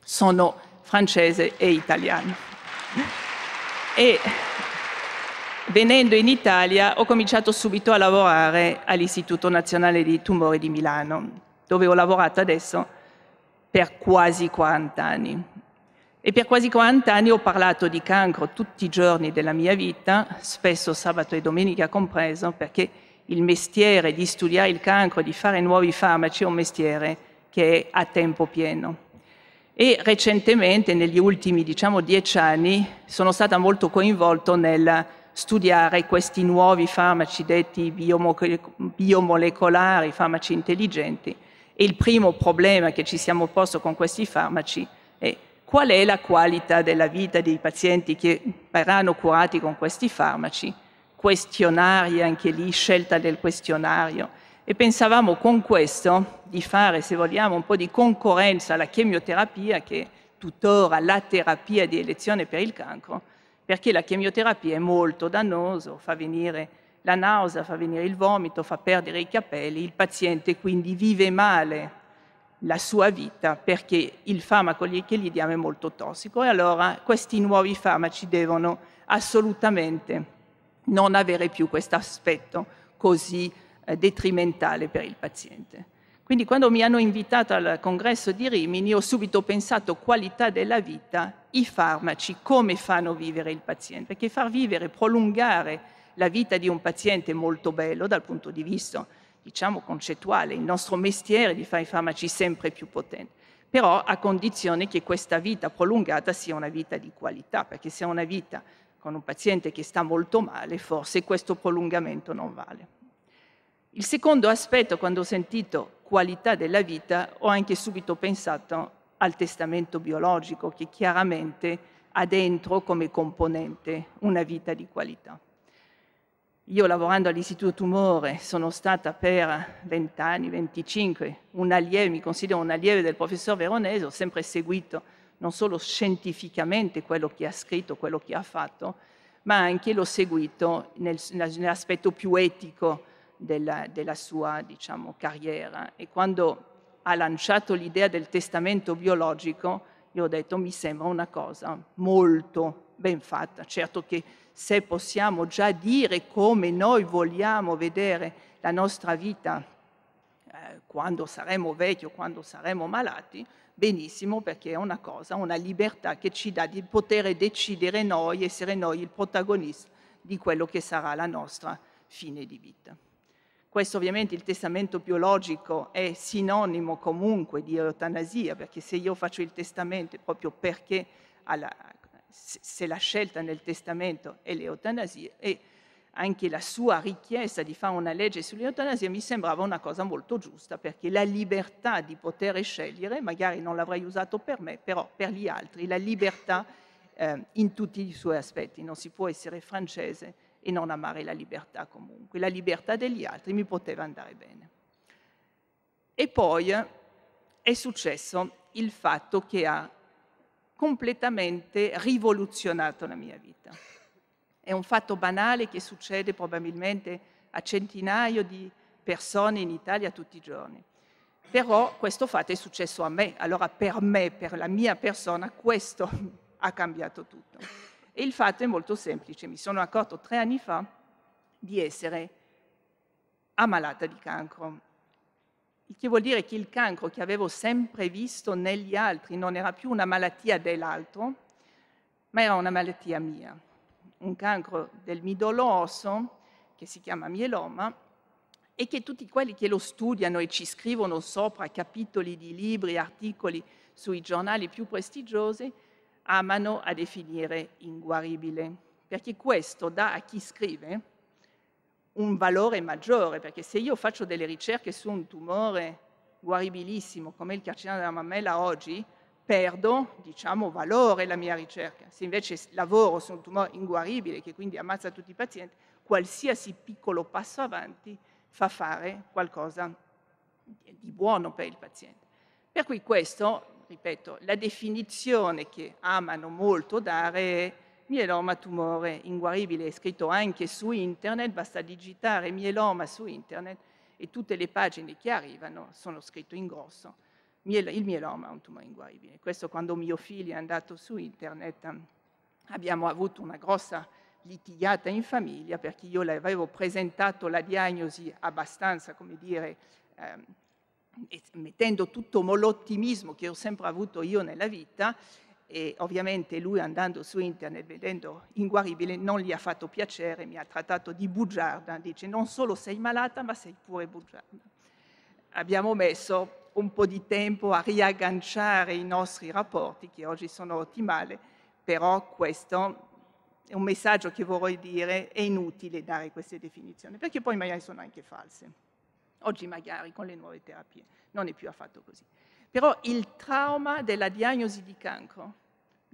C: sono francese e italiana. E venendo in Italia ho cominciato subito a lavorare all'Istituto Nazionale di Tumore di Milano, dove ho lavorato adesso per quasi 40 anni. E per quasi 40 anni ho parlato di cancro tutti i giorni della mia vita, spesso sabato e domenica compreso, perché il mestiere di studiare il cancro, di fare nuovi farmaci è un mestiere che è a tempo pieno. E recentemente, negli ultimi diciamo dieci anni, sono stata molto coinvolto nel studiare questi nuovi farmaci detti biomolecolari, farmaci intelligenti. E il primo problema che ci siamo posto con questi farmaci è qual è la qualità della vita dei pazienti che verranno curati con questi farmaci, questionari, anche lì scelta del questionario. E pensavamo con questo di fare, se vogliamo, un po' di concorrenza alla chemioterapia, che è tuttora la terapia di elezione per il cancro, perché la chemioterapia è molto dannosa, fa venire la nausea, fa venire il vomito, fa perdere i capelli, il paziente quindi vive male la sua vita perché il farmaco che gli diamo è molto tossico e allora questi nuovi farmaci devono assolutamente non avere più questo aspetto così eh, detrimentale per il paziente. Quindi quando mi hanno invitato al congresso di Rimini ho subito pensato qualità della vita, i farmaci, come fanno vivere il paziente, perché far vivere, prolungare la vita di un paziente è molto bello dal punto di vista diciamo, concettuale, il nostro mestiere di fare i farmaci sempre più potenti, però a condizione che questa vita prolungata sia una vita di qualità, perché se è una vita con un paziente che sta molto male, forse questo prolungamento non vale. Il secondo aspetto, quando ho sentito qualità della vita, ho anche subito pensato al testamento biologico che chiaramente ha dentro come componente una vita di qualità. Io lavorando all'Istituto Tumore sono stata per 20 anni, 25, un allievo, mi considero un allievo del professor Veronese, ho sempre seguito non solo scientificamente quello che ha scritto, quello che ha fatto, ma anche l'ho seguito nel, nell'aspetto più etico della, della sua diciamo, carriera. E quando ha lanciato l'idea del testamento biologico, io ho detto mi sembra una cosa molto ben fatta. Certo che se possiamo già dire come noi vogliamo vedere la nostra vita eh, quando saremo vecchi o quando saremo malati, benissimo perché è una cosa, una libertà che ci dà di poter decidere noi, essere noi il protagonista di quello che sarà la nostra fine di vita. Questo ovviamente il testamento biologico è sinonimo comunque di eutanasia, perché se io faccio il testamento è proprio perché alla, se la scelta nel testamento è l'eutanasia e anche la sua richiesta di fare una legge sull'eutanasia mi sembrava una cosa molto giusta perché la libertà di poter scegliere, magari non l'avrei usato per me, però per gli altri, la libertà eh, in tutti i suoi aspetti, non si può essere francese e non amare la libertà comunque, la libertà degli altri mi poteva andare bene. E poi eh, è successo il fatto che ha completamente rivoluzionato la mia vita. È un fatto banale che succede probabilmente a centinaia di persone in Italia tutti i giorni. Però questo fatto è successo a me, allora per me, per la mia persona, questo ha cambiato tutto. E il fatto è molto semplice, mi sono accorto tre anni fa di essere ammalata di cancro il che vuol dire che il cancro che avevo sempre visto negli altri non era più una malattia dell'altro, ma era una malattia mia, un cancro del midollo osso che si chiama mieloma e che tutti quelli che lo studiano e ci scrivono sopra capitoli di libri, articoli sui giornali più prestigiosi, amano a definire inguaribile, perché questo dà a chi scrive un valore maggiore, perché se io faccio delle ricerche su un tumore guaribilissimo come il carcinoma della mammella oggi, perdo, diciamo, valore la mia ricerca. Se invece lavoro su un tumore inguaribile, che quindi ammazza tutti i pazienti, qualsiasi piccolo passo avanti fa fare qualcosa di buono per il paziente. Per cui questo, ripeto, la definizione che amano molto dare è mieloma tumore inguaribile, è scritto anche su internet, basta digitare mieloma su internet e tutte le pagine che arrivano sono scritte in grosso. Il mieloma è un tumore inguaribile. Questo quando mio figlio è andato su internet abbiamo avuto una grossa litigata in famiglia perché io l'avevo presentato la diagnosi abbastanza, come dire, ehm, mettendo tutto l'ottimismo che ho sempre avuto io nella vita e ovviamente lui andando su internet vedendo inguaribile non gli ha fatto piacere, mi ha trattato di bugiarda, dice non solo sei malata ma sei pure bugiarda. Abbiamo messo un po' di tempo a riagganciare i nostri rapporti che oggi sono ottimali, però questo è un messaggio che vorrei dire, è inutile dare queste definizioni, perché poi magari sono anche false. Oggi magari con le nuove terapie non è più affatto così. Però il trauma della diagnosi di cancro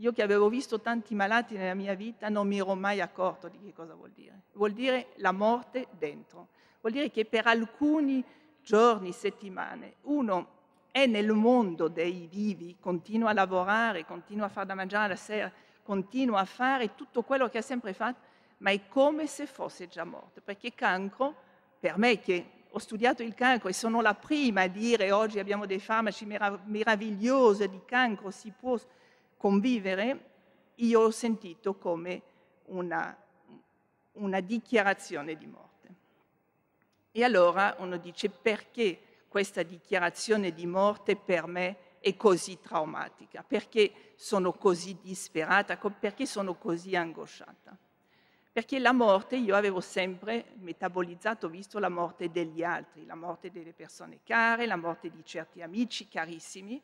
C: io che avevo visto tanti malati nella mia vita non mi ero mai accorto di che cosa vuol dire. Vuol dire la morte dentro. Vuol dire che per alcuni giorni, settimane, uno è nel mondo dei vivi, continua a lavorare, continua a fare da mangiare la sera, continua a fare tutto quello che ha sempre fatto, ma è come se fosse già morto. Perché cancro, per me che ho studiato il cancro e sono la prima a dire oggi abbiamo dei farmaci meravigliosi di cancro, si può convivere, io ho sentito come una, una dichiarazione di morte. E allora uno dice perché questa dichiarazione di morte per me è così traumatica, perché sono così disperata, perché sono così angosciata. Perché la morte, io avevo sempre metabolizzato, visto la morte degli altri, la morte delle persone care, la morte di certi amici carissimi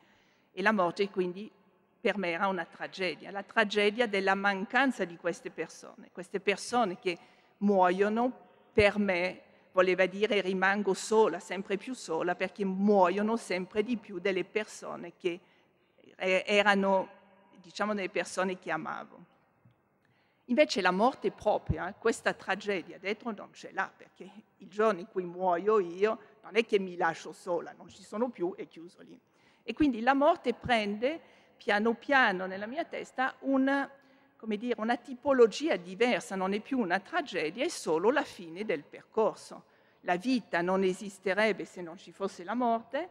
C: e la morte quindi per me era una tragedia, la tragedia della mancanza di queste persone, queste persone che muoiono per me voleva dire rimango sola, sempre più sola, perché muoiono sempre di più delle persone che eh, erano, diciamo, delle persone che amavo. Invece la morte propria, questa tragedia dentro non ce l'ha, perché il giorno in cui muoio io non è che mi lascio sola, non ci sono più, e chiuso lì. E quindi la morte prende piano piano nella mia testa una, dire, una tipologia diversa, non è più una tragedia, è solo la fine del percorso. La vita non esisterebbe se non ci fosse la morte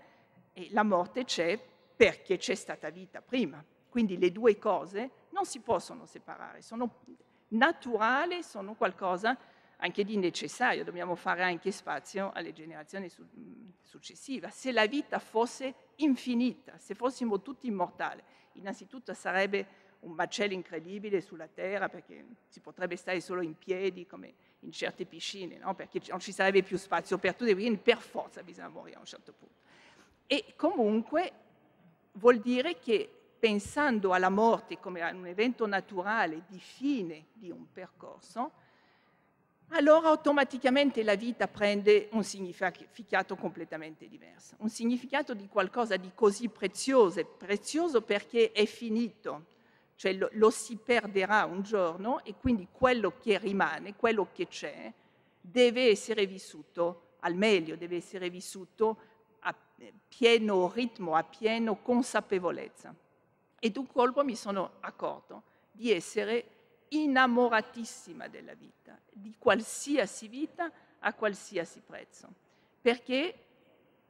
C: e la morte c'è perché c'è stata vita prima. Quindi le due cose non si possono separare, sono naturali, sono qualcosa anche di necessario, dobbiamo fare anche spazio alle generazioni su successive. Se la vita fosse infinita, se fossimo tutti immortali, innanzitutto sarebbe un macello incredibile sulla Terra perché si potrebbe stare solo in piedi come in certe piscine, no? perché non ci sarebbe più spazio per tutti, quindi per forza bisogna morire a un certo punto. E comunque vuol dire che pensando alla morte come a un evento naturale di fine di un percorso, allora automaticamente la vita prende un significato completamente diverso, un significato di qualcosa di così prezioso, prezioso perché è finito, cioè lo, lo si perderà un giorno e quindi quello che rimane, quello che c'è, deve essere vissuto al meglio, deve essere vissuto a pieno ritmo, a pieno consapevolezza. E d'un colpo mi sono accorto di essere innamoratissima della vita, di qualsiasi vita a qualsiasi prezzo, perché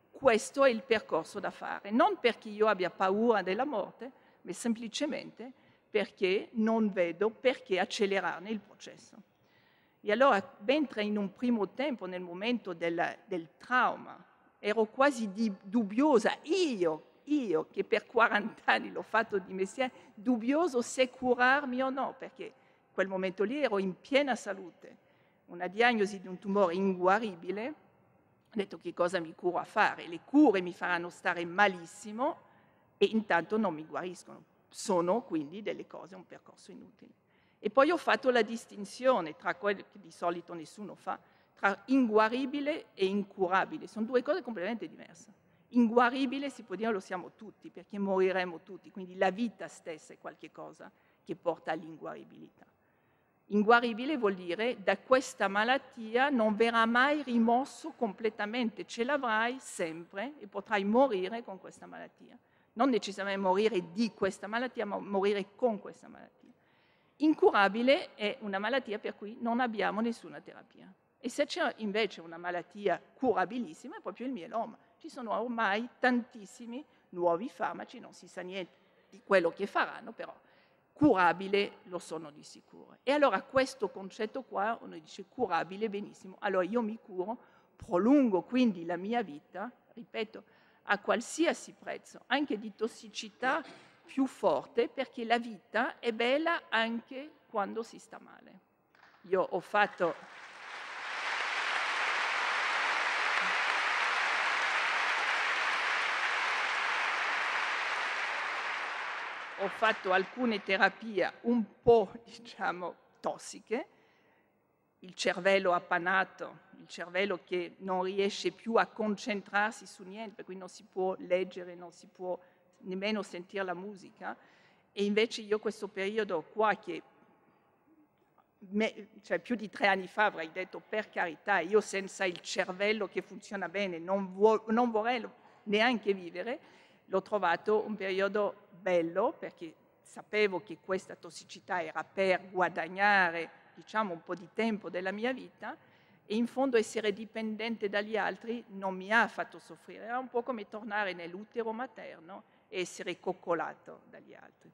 C: questo è il percorso da fare, non perché io abbia paura della morte, ma semplicemente perché non vedo perché accelerarne il processo. E allora, mentre in un primo tempo, nel momento del, del trauma, ero quasi di, dubbiosa, io, io che per 40 anni l'ho fatto di messia, dubbioso se curarmi o no, perché quel momento lì ero in piena salute, una diagnosi di un tumore inguaribile, ho detto che cosa mi curo a fare? Le cure mi faranno stare malissimo e intanto non mi guariscono, sono quindi delle cose, un percorso inutile. E poi ho fatto la distinzione tra quello che di solito nessuno fa, tra inguaribile e incurabile, sono due cose completamente diverse. Inguaribile si può dire lo siamo tutti, perché moriremo tutti, quindi la vita stessa è qualcosa che porta all'inguaribilità. Inguaribile vuol dire da questa malattia non verrà mai rimosso completamente, ce l'avrai sempre e potrai morire con questa malattia. Non necessariamente morire di questa malattia, ma morire con questa malattia. Incurabile è una malattia per cui non abbiamo nessuna terapia. E se c'è invece una malattia curabilissima è proprio il mieloma. Ci sono ormai tantissimi nuovi farmaci, non si sa niente di quello che faranno, però curabile lo sono di sicuro. E allora questo concetto qua, uno dice curabile, benissimo, allora io mi curo, prolungo quindi la mia vita, ripeto, a qualsiasi prezzo, anche di tossicità più forte, perché la vita è bella anche quando si sta male. Io ho fatto... ho fatto alcune terapie un po', diciamo, tossiche, il cervello appanato, il cervello che non riesce più a concentrarsi su niente, per cui non si può leggere, non si può nemmeno sentire la musica. E invece io questo periodo qua che me, cioè più di tre anni fa avrei detto per carità, io senza il cervello che funziona bene non, vuo, non vorrei neanche vivere, l'ho trovato un periodo bello perché sapevo che questa tossicità era per guadagnare diciamo, un po' di tempo della mia vita e in fondo essere dipendente dagli altri non mi ha fatto soffrire, era un po' come tornare nell'utero materno e essere coccolato dagli altri.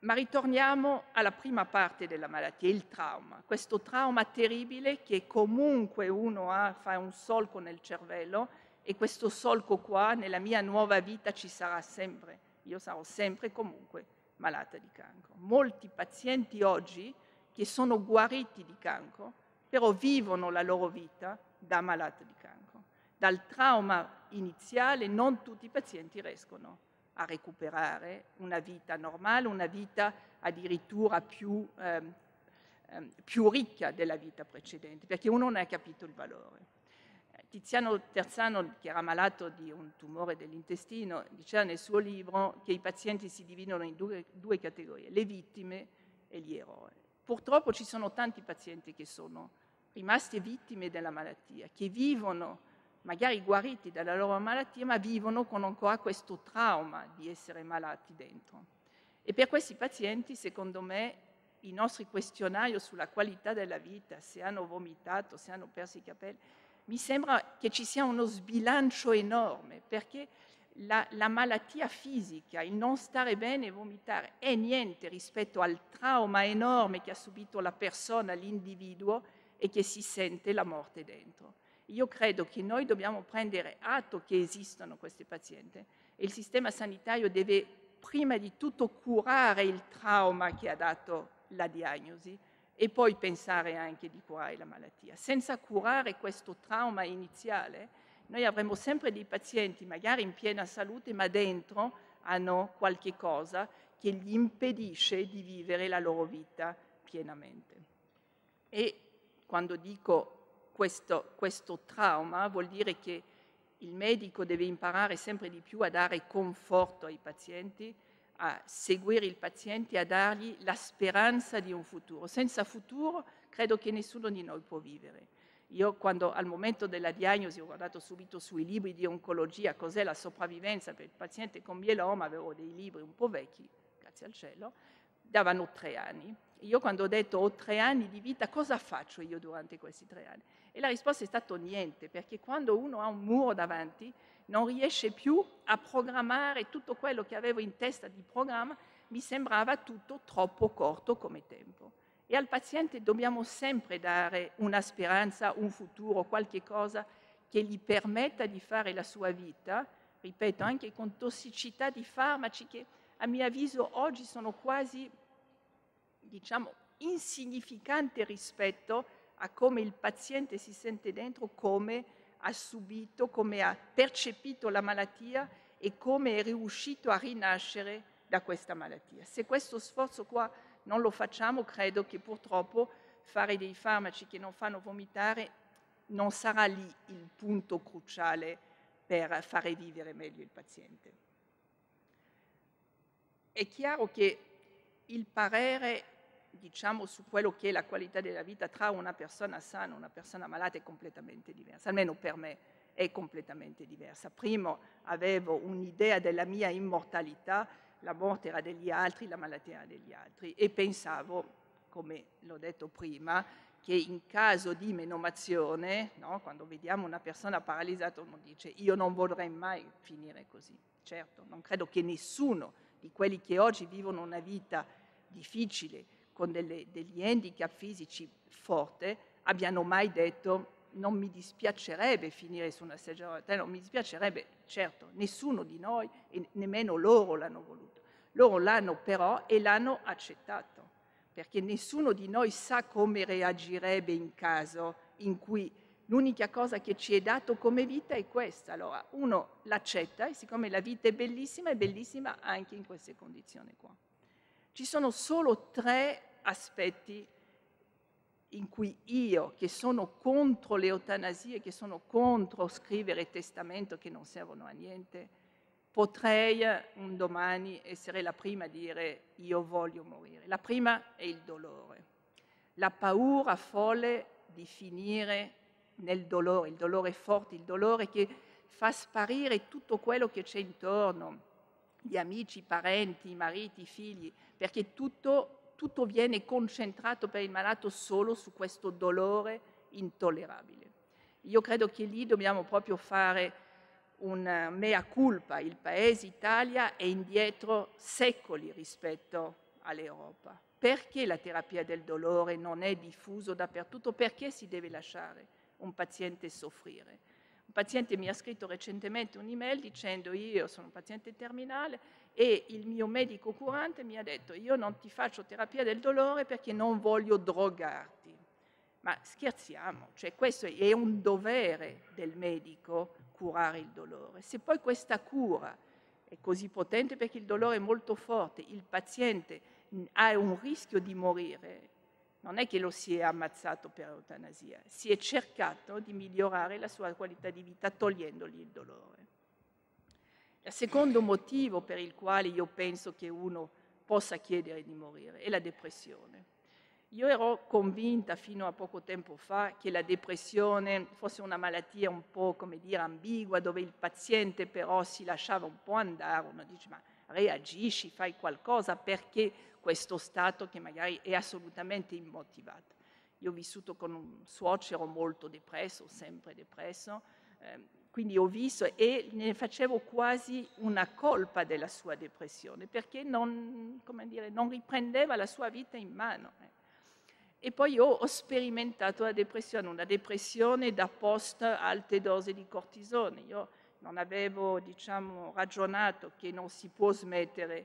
C: Ma ritorniamo alla prima parte della malattia, il trauma. Questo trauma terribile che comunque uno ha, fa un solco nel cervello e questo solco qua nella mia nuova vita ci sarà sempre. Io sarò sempre comunque malata di cancro. Molti pazienti oggi che sono guariti di cancro, però vivono la loro vita da malata di cancro. Dal trauma iniziale non tutti i pazienti riescono a recuperare una vita normale, una vita addirittura più, ehm, ehm più ricca della vita precedente, perché uno non ha capito il valore. Tiziano Terzano, che era malato di un tumore dell'intestino, diceva nel suo libro che i pazienti si dividono in due, due categorie, le vittime e gli eroi. Purtroppo ci sono tanti pazienti che sono rimasti vittime della malattia, che vivono magari guariti dalla loro malattia, ma vivono con ancora questo trauma di essere malati dentro. E per questi pazienti, secondo me, i nostri questionari sulla qualità della vita, se hanno vomitato, se hanno perso i capelli, mi sembra che ci sia uno sbilancio enorme perché la, la, malattia fisica, il non stare bene e vomitare è niente rispetto al trauma enorme che ha subito la persona, l'individuo e che si sente la morte dentro. Io credo che noi dobbiamo prendere atto che esistono queste pazienti e il sistema sanitario deve prima di tutto curare il trauma che ha dato la diagnosi e poi pensare anche di curare la malattia. Senza curare questo trauma iniziale, noi avremo sempre dei pazienti magari in piena salute, ma dentro hanno qualche cosa che gli impedisce di vivere la loro vita pienamente. E quando dico questo, questo trauma vuol dire che il medico deve imparare sempre di più a dare conforto ai pazienti, a seguire il paziente, a dargli la speranza di un futuro. Senza futuro credo che nessuno di noi può vivere. Io quando al momento della diagnosi ho guardato subito sui libri di oncologia cos'è la sopravvivenza per il paziente con mieloma, avevo dei libri un po' vecchi, grazie al cielo, davano tre anni. Io quando ho detto ho tre anni di vita, cosa faccio io durante questi tre anni? E la risposta è stata niente, perché quando uno ha un muro davanti, non riesce più a programmare tutto quello che avevo in testa di programma, mi sembrava tutto troppo corto come tempo. E al paziente dobbiamo sempre dare una speranza, un futuro, qualche cosa che gli permetta di fare la sua vita, ripeto, anche con tossicità di farmaci che a mio avviso oggi sono quasi, diciamo, insignificanti rispetto a come il paziente si sente dentro, come ha subito, come ha percepito la malattia e come è riuscito a rinascere da questa malattia. Se questo sforzo qua non lo facciamo, credo che purtroppo fare dei farmaci che non fanno vomitare non sarà lì il punto cruciale per fare vivere meglio il paziente. È chiaro che il parere diciamo, su quello che è la qualità della vita tra una persona sana e una persona malata è completamente diversa, almeno per me è completamente diversa. Prima avevo un'idea della mia immortalità, la morte era degli altri, la malattia era degli altri e pensavo, come l'ho detto prima, che in caso di menomazione, no, quando vediamo una persona paralizzata, uno dice io non vorrei mai finire così. Certo, non credo che nessuno di quelli che oggi vivono una vita difficile, con delle, degli handicap fisici forti abbiano mai detto non mi dispiacerebbe finire su una seggiola a rotelle, eh, non mi dispiacerebbe, certo, nessuno di noi e nemmeno loro l'hanno voluto. Loro l'hanno però e l'hanno accettato, perché nessuno di noi sa come reagirebbe in caso in cui l'unica cosa che ci è dato come vita è questa. Allora uno l'accetta e siccome la vita è bellissima, è bellissima anche in queste condizioni qua. Ci sono solo tre aspetti in cui io, che sono contro le eutanasie, che sono contro scrivere testamento che non servono a niente, potrei eh, un domani essere la prima a dire io voglio morire. La prima è il dolore, la paura folle di finire nel dolore, il dolore forte, il dolore che fa sparire tutto quello che c'è intorno, gli amici, i parenti, i mariti, i figli, perché tutto, tutto viene concentrato per il malato solo su questo dolore intollerabile. Io credo che lì dobbiamo proprio fare un mea culpa, il paese Italia è indietro secoli rispetto all'Europa. Perché la terapia del dolore non è diffusa dappertutto? Perché si deve lasciare un paziente soffrire? Un paziente mi ha scritto recentemente un'email dicendo io sono un paziente terminale e il mio medico curante mi ha detto io non ti faccio terapia del dolore perché non voglio drogarti. Ma scherziamo, cioè questo è un dovere del medico curare il dolore. Se poi questa cura è così potente perché il dolore è molto forte, il paziente ha un rischio di morire, non è che lo si è ammazzato per eutanasia, si è cercato di migliorare la sua qualità di vita togliendogli il dolore. Il secondo motivo per il quale io penso che uno possa chiedere di morire è la depressione. Io ero convinta fino a poco tempo fa che la depressione fosse una malattia un po', come dire, ambigua, dove il paziente però si lasciava un po' andare, uno dice ma reagisci, fai qualcosa, perché questo stato che magari è assolutamente immotivato. Io ho vissuto con un suocero molto depresso, sempre depresso, ehm, quindi ho visto e ne facevo quasi una colpa della sua depressione perché non, dire, non riprendeva la sua vita in mano. Eh. E poi ho, ho sperimentato la depressione, una depressione da post alte dose di cortisone. Io non avevo diciamo, ragionato che non si può smettere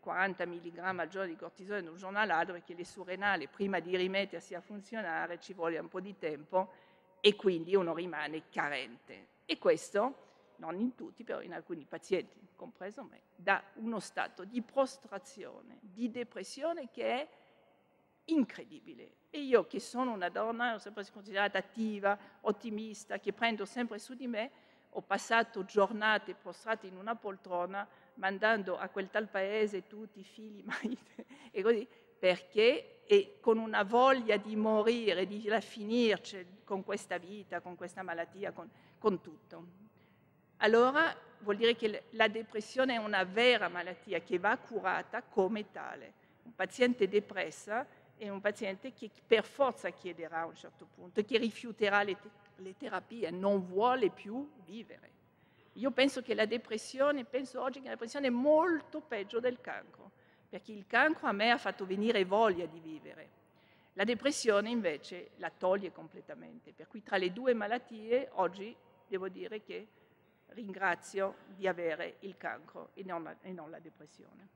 C: 40 eh, mg al giorno di cortisone in un giorno all'altro perché le surrenali prima di rimettersi a funzionare ci vuole un po' di tempo e quindi uno rimane carente. E questo, non in tutti, però in alcuni pazienti, compreso me, da uno stato di prostrazione, di depressione che è incredibile. E io che sono una donna, ho sempre considerata attiva, ottimista, che prendo sempre su di me, ho passato giornate prostrate in una poltrona, mandando a quel tal paese tutti i figli, marito, e così, perché e con una voglia di morire, di finirci con questa vita, con questa malattia, con con tutto. Allora vuol dire che la depressione è una vera malattia che va curata come tale. Un paziente depressa è un paziente che per forza chiederà a un certo punto, che rifiuterà le, te- le terapie, non vuole più vivere. Io penso che la depressione, penso oggi che la depressione è molto peggio del cancro, perché il cancro a me ha fatto venire voglia di vivere. La depressione invece la toglie completamente, per cui tra le due malattie oggi devo dire che ringrazio di avere il cancro e non la, e non la depressione.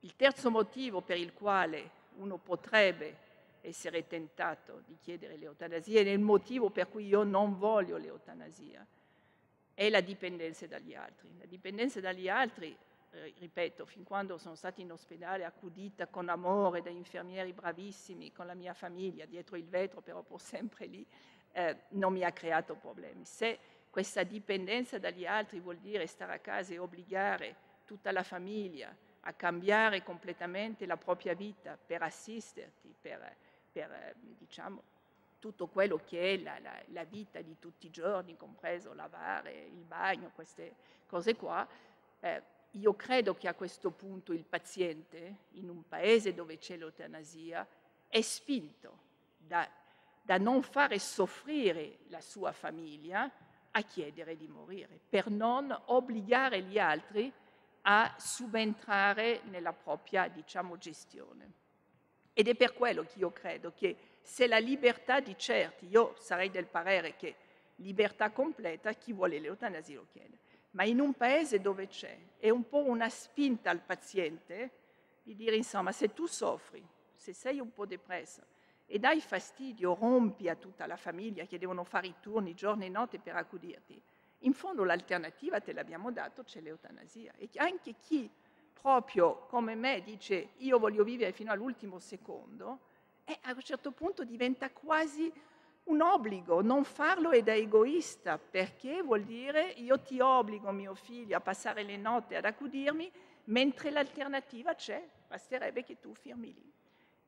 C: Il terzo motivo per il quale uno potrebbe essere tentato di chiedere l'eutanasia ed è il motivo per cui io non voglio l'eutanasia, è la dipendenza dagli altri. La dipendenza dagli altri, eh, ripeto, fin quando sono stata in ospedale accudita con amore da infermieri bravissimi, con la mia famiglia, dietro il vetro però pur sempre lì, eh, non mi ha creato problemi. Se questa dipendenza dagli altri vuol dire stare a casa e obbligare tutta la famiglia a cambiare completamente la propria vita per assisterti, per, per diciamo, tutto quello che è la, la, la, vita di tutti i giorni, compreso lavare, il bagno, queste cose qua, eh, io credo che a questo punto il paziente, in un paese dove c'è l'eutanasia, è spinto da da non fare soffrire la sua famiglia, a chiedere di morire, per non obbligare gli altri a subentrare nella propria, diciamo, gestione. Ed è per quello che io credo che se la libertà di certi, io sarei del parere che libertà completa, chi vuole l'eutanasia lo chiede, ma in un paese dove c'è, è un po' una spinta al paziente di dire, insomma, se tu soffri, se sei un po' depresso, e dai fastidio, rompi a tutta la famiglia che devono fare i turni giorno e notte per accudirti. In fondo l'alternativa te l'abbiamo dato, c'è l'eutanasia. E anche chi proprio come me dice io voglio vivere fino all'ultimo secondo, e a un certo punto diventa quasi un obbligo, non farlo è da egoista, perché vuol dire io ti obbligo, mio figlio, a passare le notti ad accudirmi, mentre l'alternativa c'è, basterebbe che tu firmi lì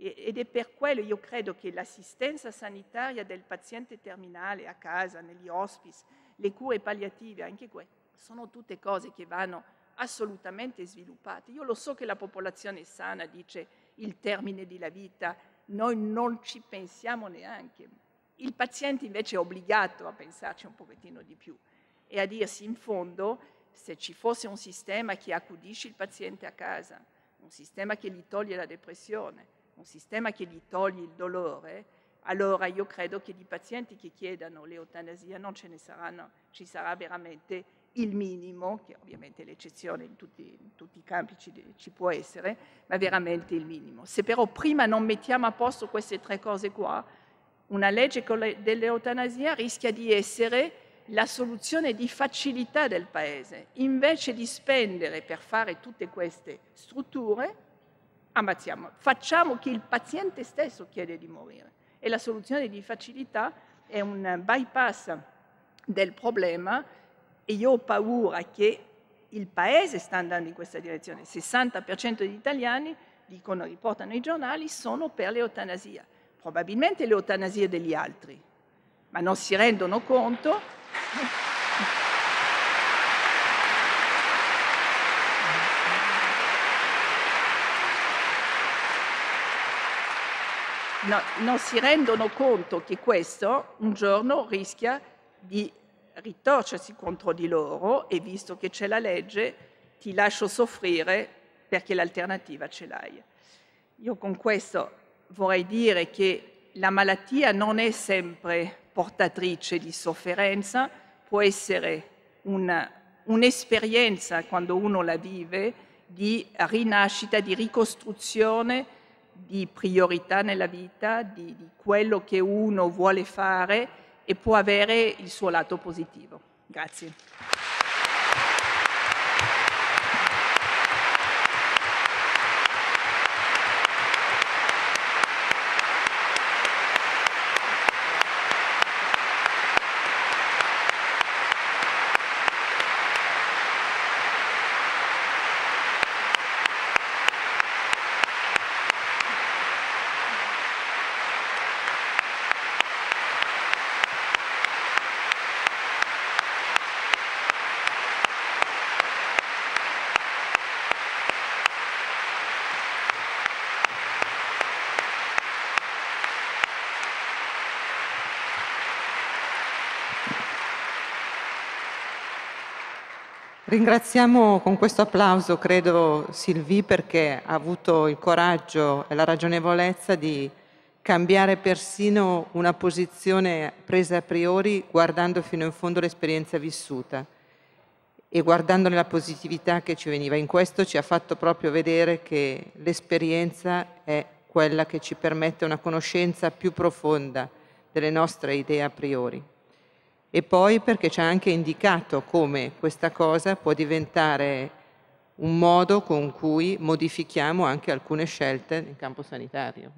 C: ed è per quello che io credo che l'assistenza sanitaria del paziente terminale a casa, negli hospice, le cure palliative, anche queste, sono tutte cose che vanno assolutamente sviluppate. Io lo so che la popolazione sana dice il termine della vita, noi non ci pensiamo neanche. Il paziente invece è obbligato a pensarci un pochettino di più e a dirsi in fondo se ci fosse un sistema che accudisce il paziente a casa, un sistema che gli toglie la depressione, un sistema che gli toglie il dolore, allora io credo che di pazienti che chiedano l'eutanasia non ce ne saranno, ci sarà veramente il minimo, che ovviamente l'eccezione in tutti, in tutti i campi ci, ci, può essere, ma veramente il minimo. Se però prima non mettiamo a posto queste tre cose qua, una legge dell'eutanasia rischia di essere la soluzione di facilità del Paese. Invece di spendere per fare tutte queste strutture, ammazziamo. Facciamo che il paziente stesso chiede di morire e la soluzione di facilità è un bypass del problema e io ho paura che il paese sta andando in questa direzione. Il 60% degli italiani, dicono, riportano i giornali, sono per l'eutanasia. Probabilmente l'eutanasia degli altri, ma non si rendono conto... no, non si rendono conto che questo un giorno rischia di ritorcersi contro di loro e visto che c'è la legge ti lascio soffrire perché l'alternativa ce l'hai. Io con questo vorrei dire che la malattia non è sempre portatrice di sofferenza, può essere un'esperienza quando uno la vive di rinascita, di ricostruzione di priorità nella vita, di, di quello che uno vuole fare e può avere il suo lato positivo. Grazie.
A: Ringraziamo con questo applauso, credo, Silvi perché ha avuto il coraggio e la ragionevolezza di cambiare persino una posizione presa a priori guardando fino in fondo l'esperienza vissuta e guardando nella positività che ci veniva. In questo ci ha fatto proprio vedere che l'esperienza è quella che ci permette una conoscenza più profonda delle nostre idee a priori e poi perché ci ha anche indicato come questa cosa può diventare un modo con cui modifichiamo anche alcune scelte in campo sanitario.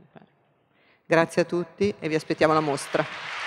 A: Grazie a tutti e vi aspettiamo alla mostra.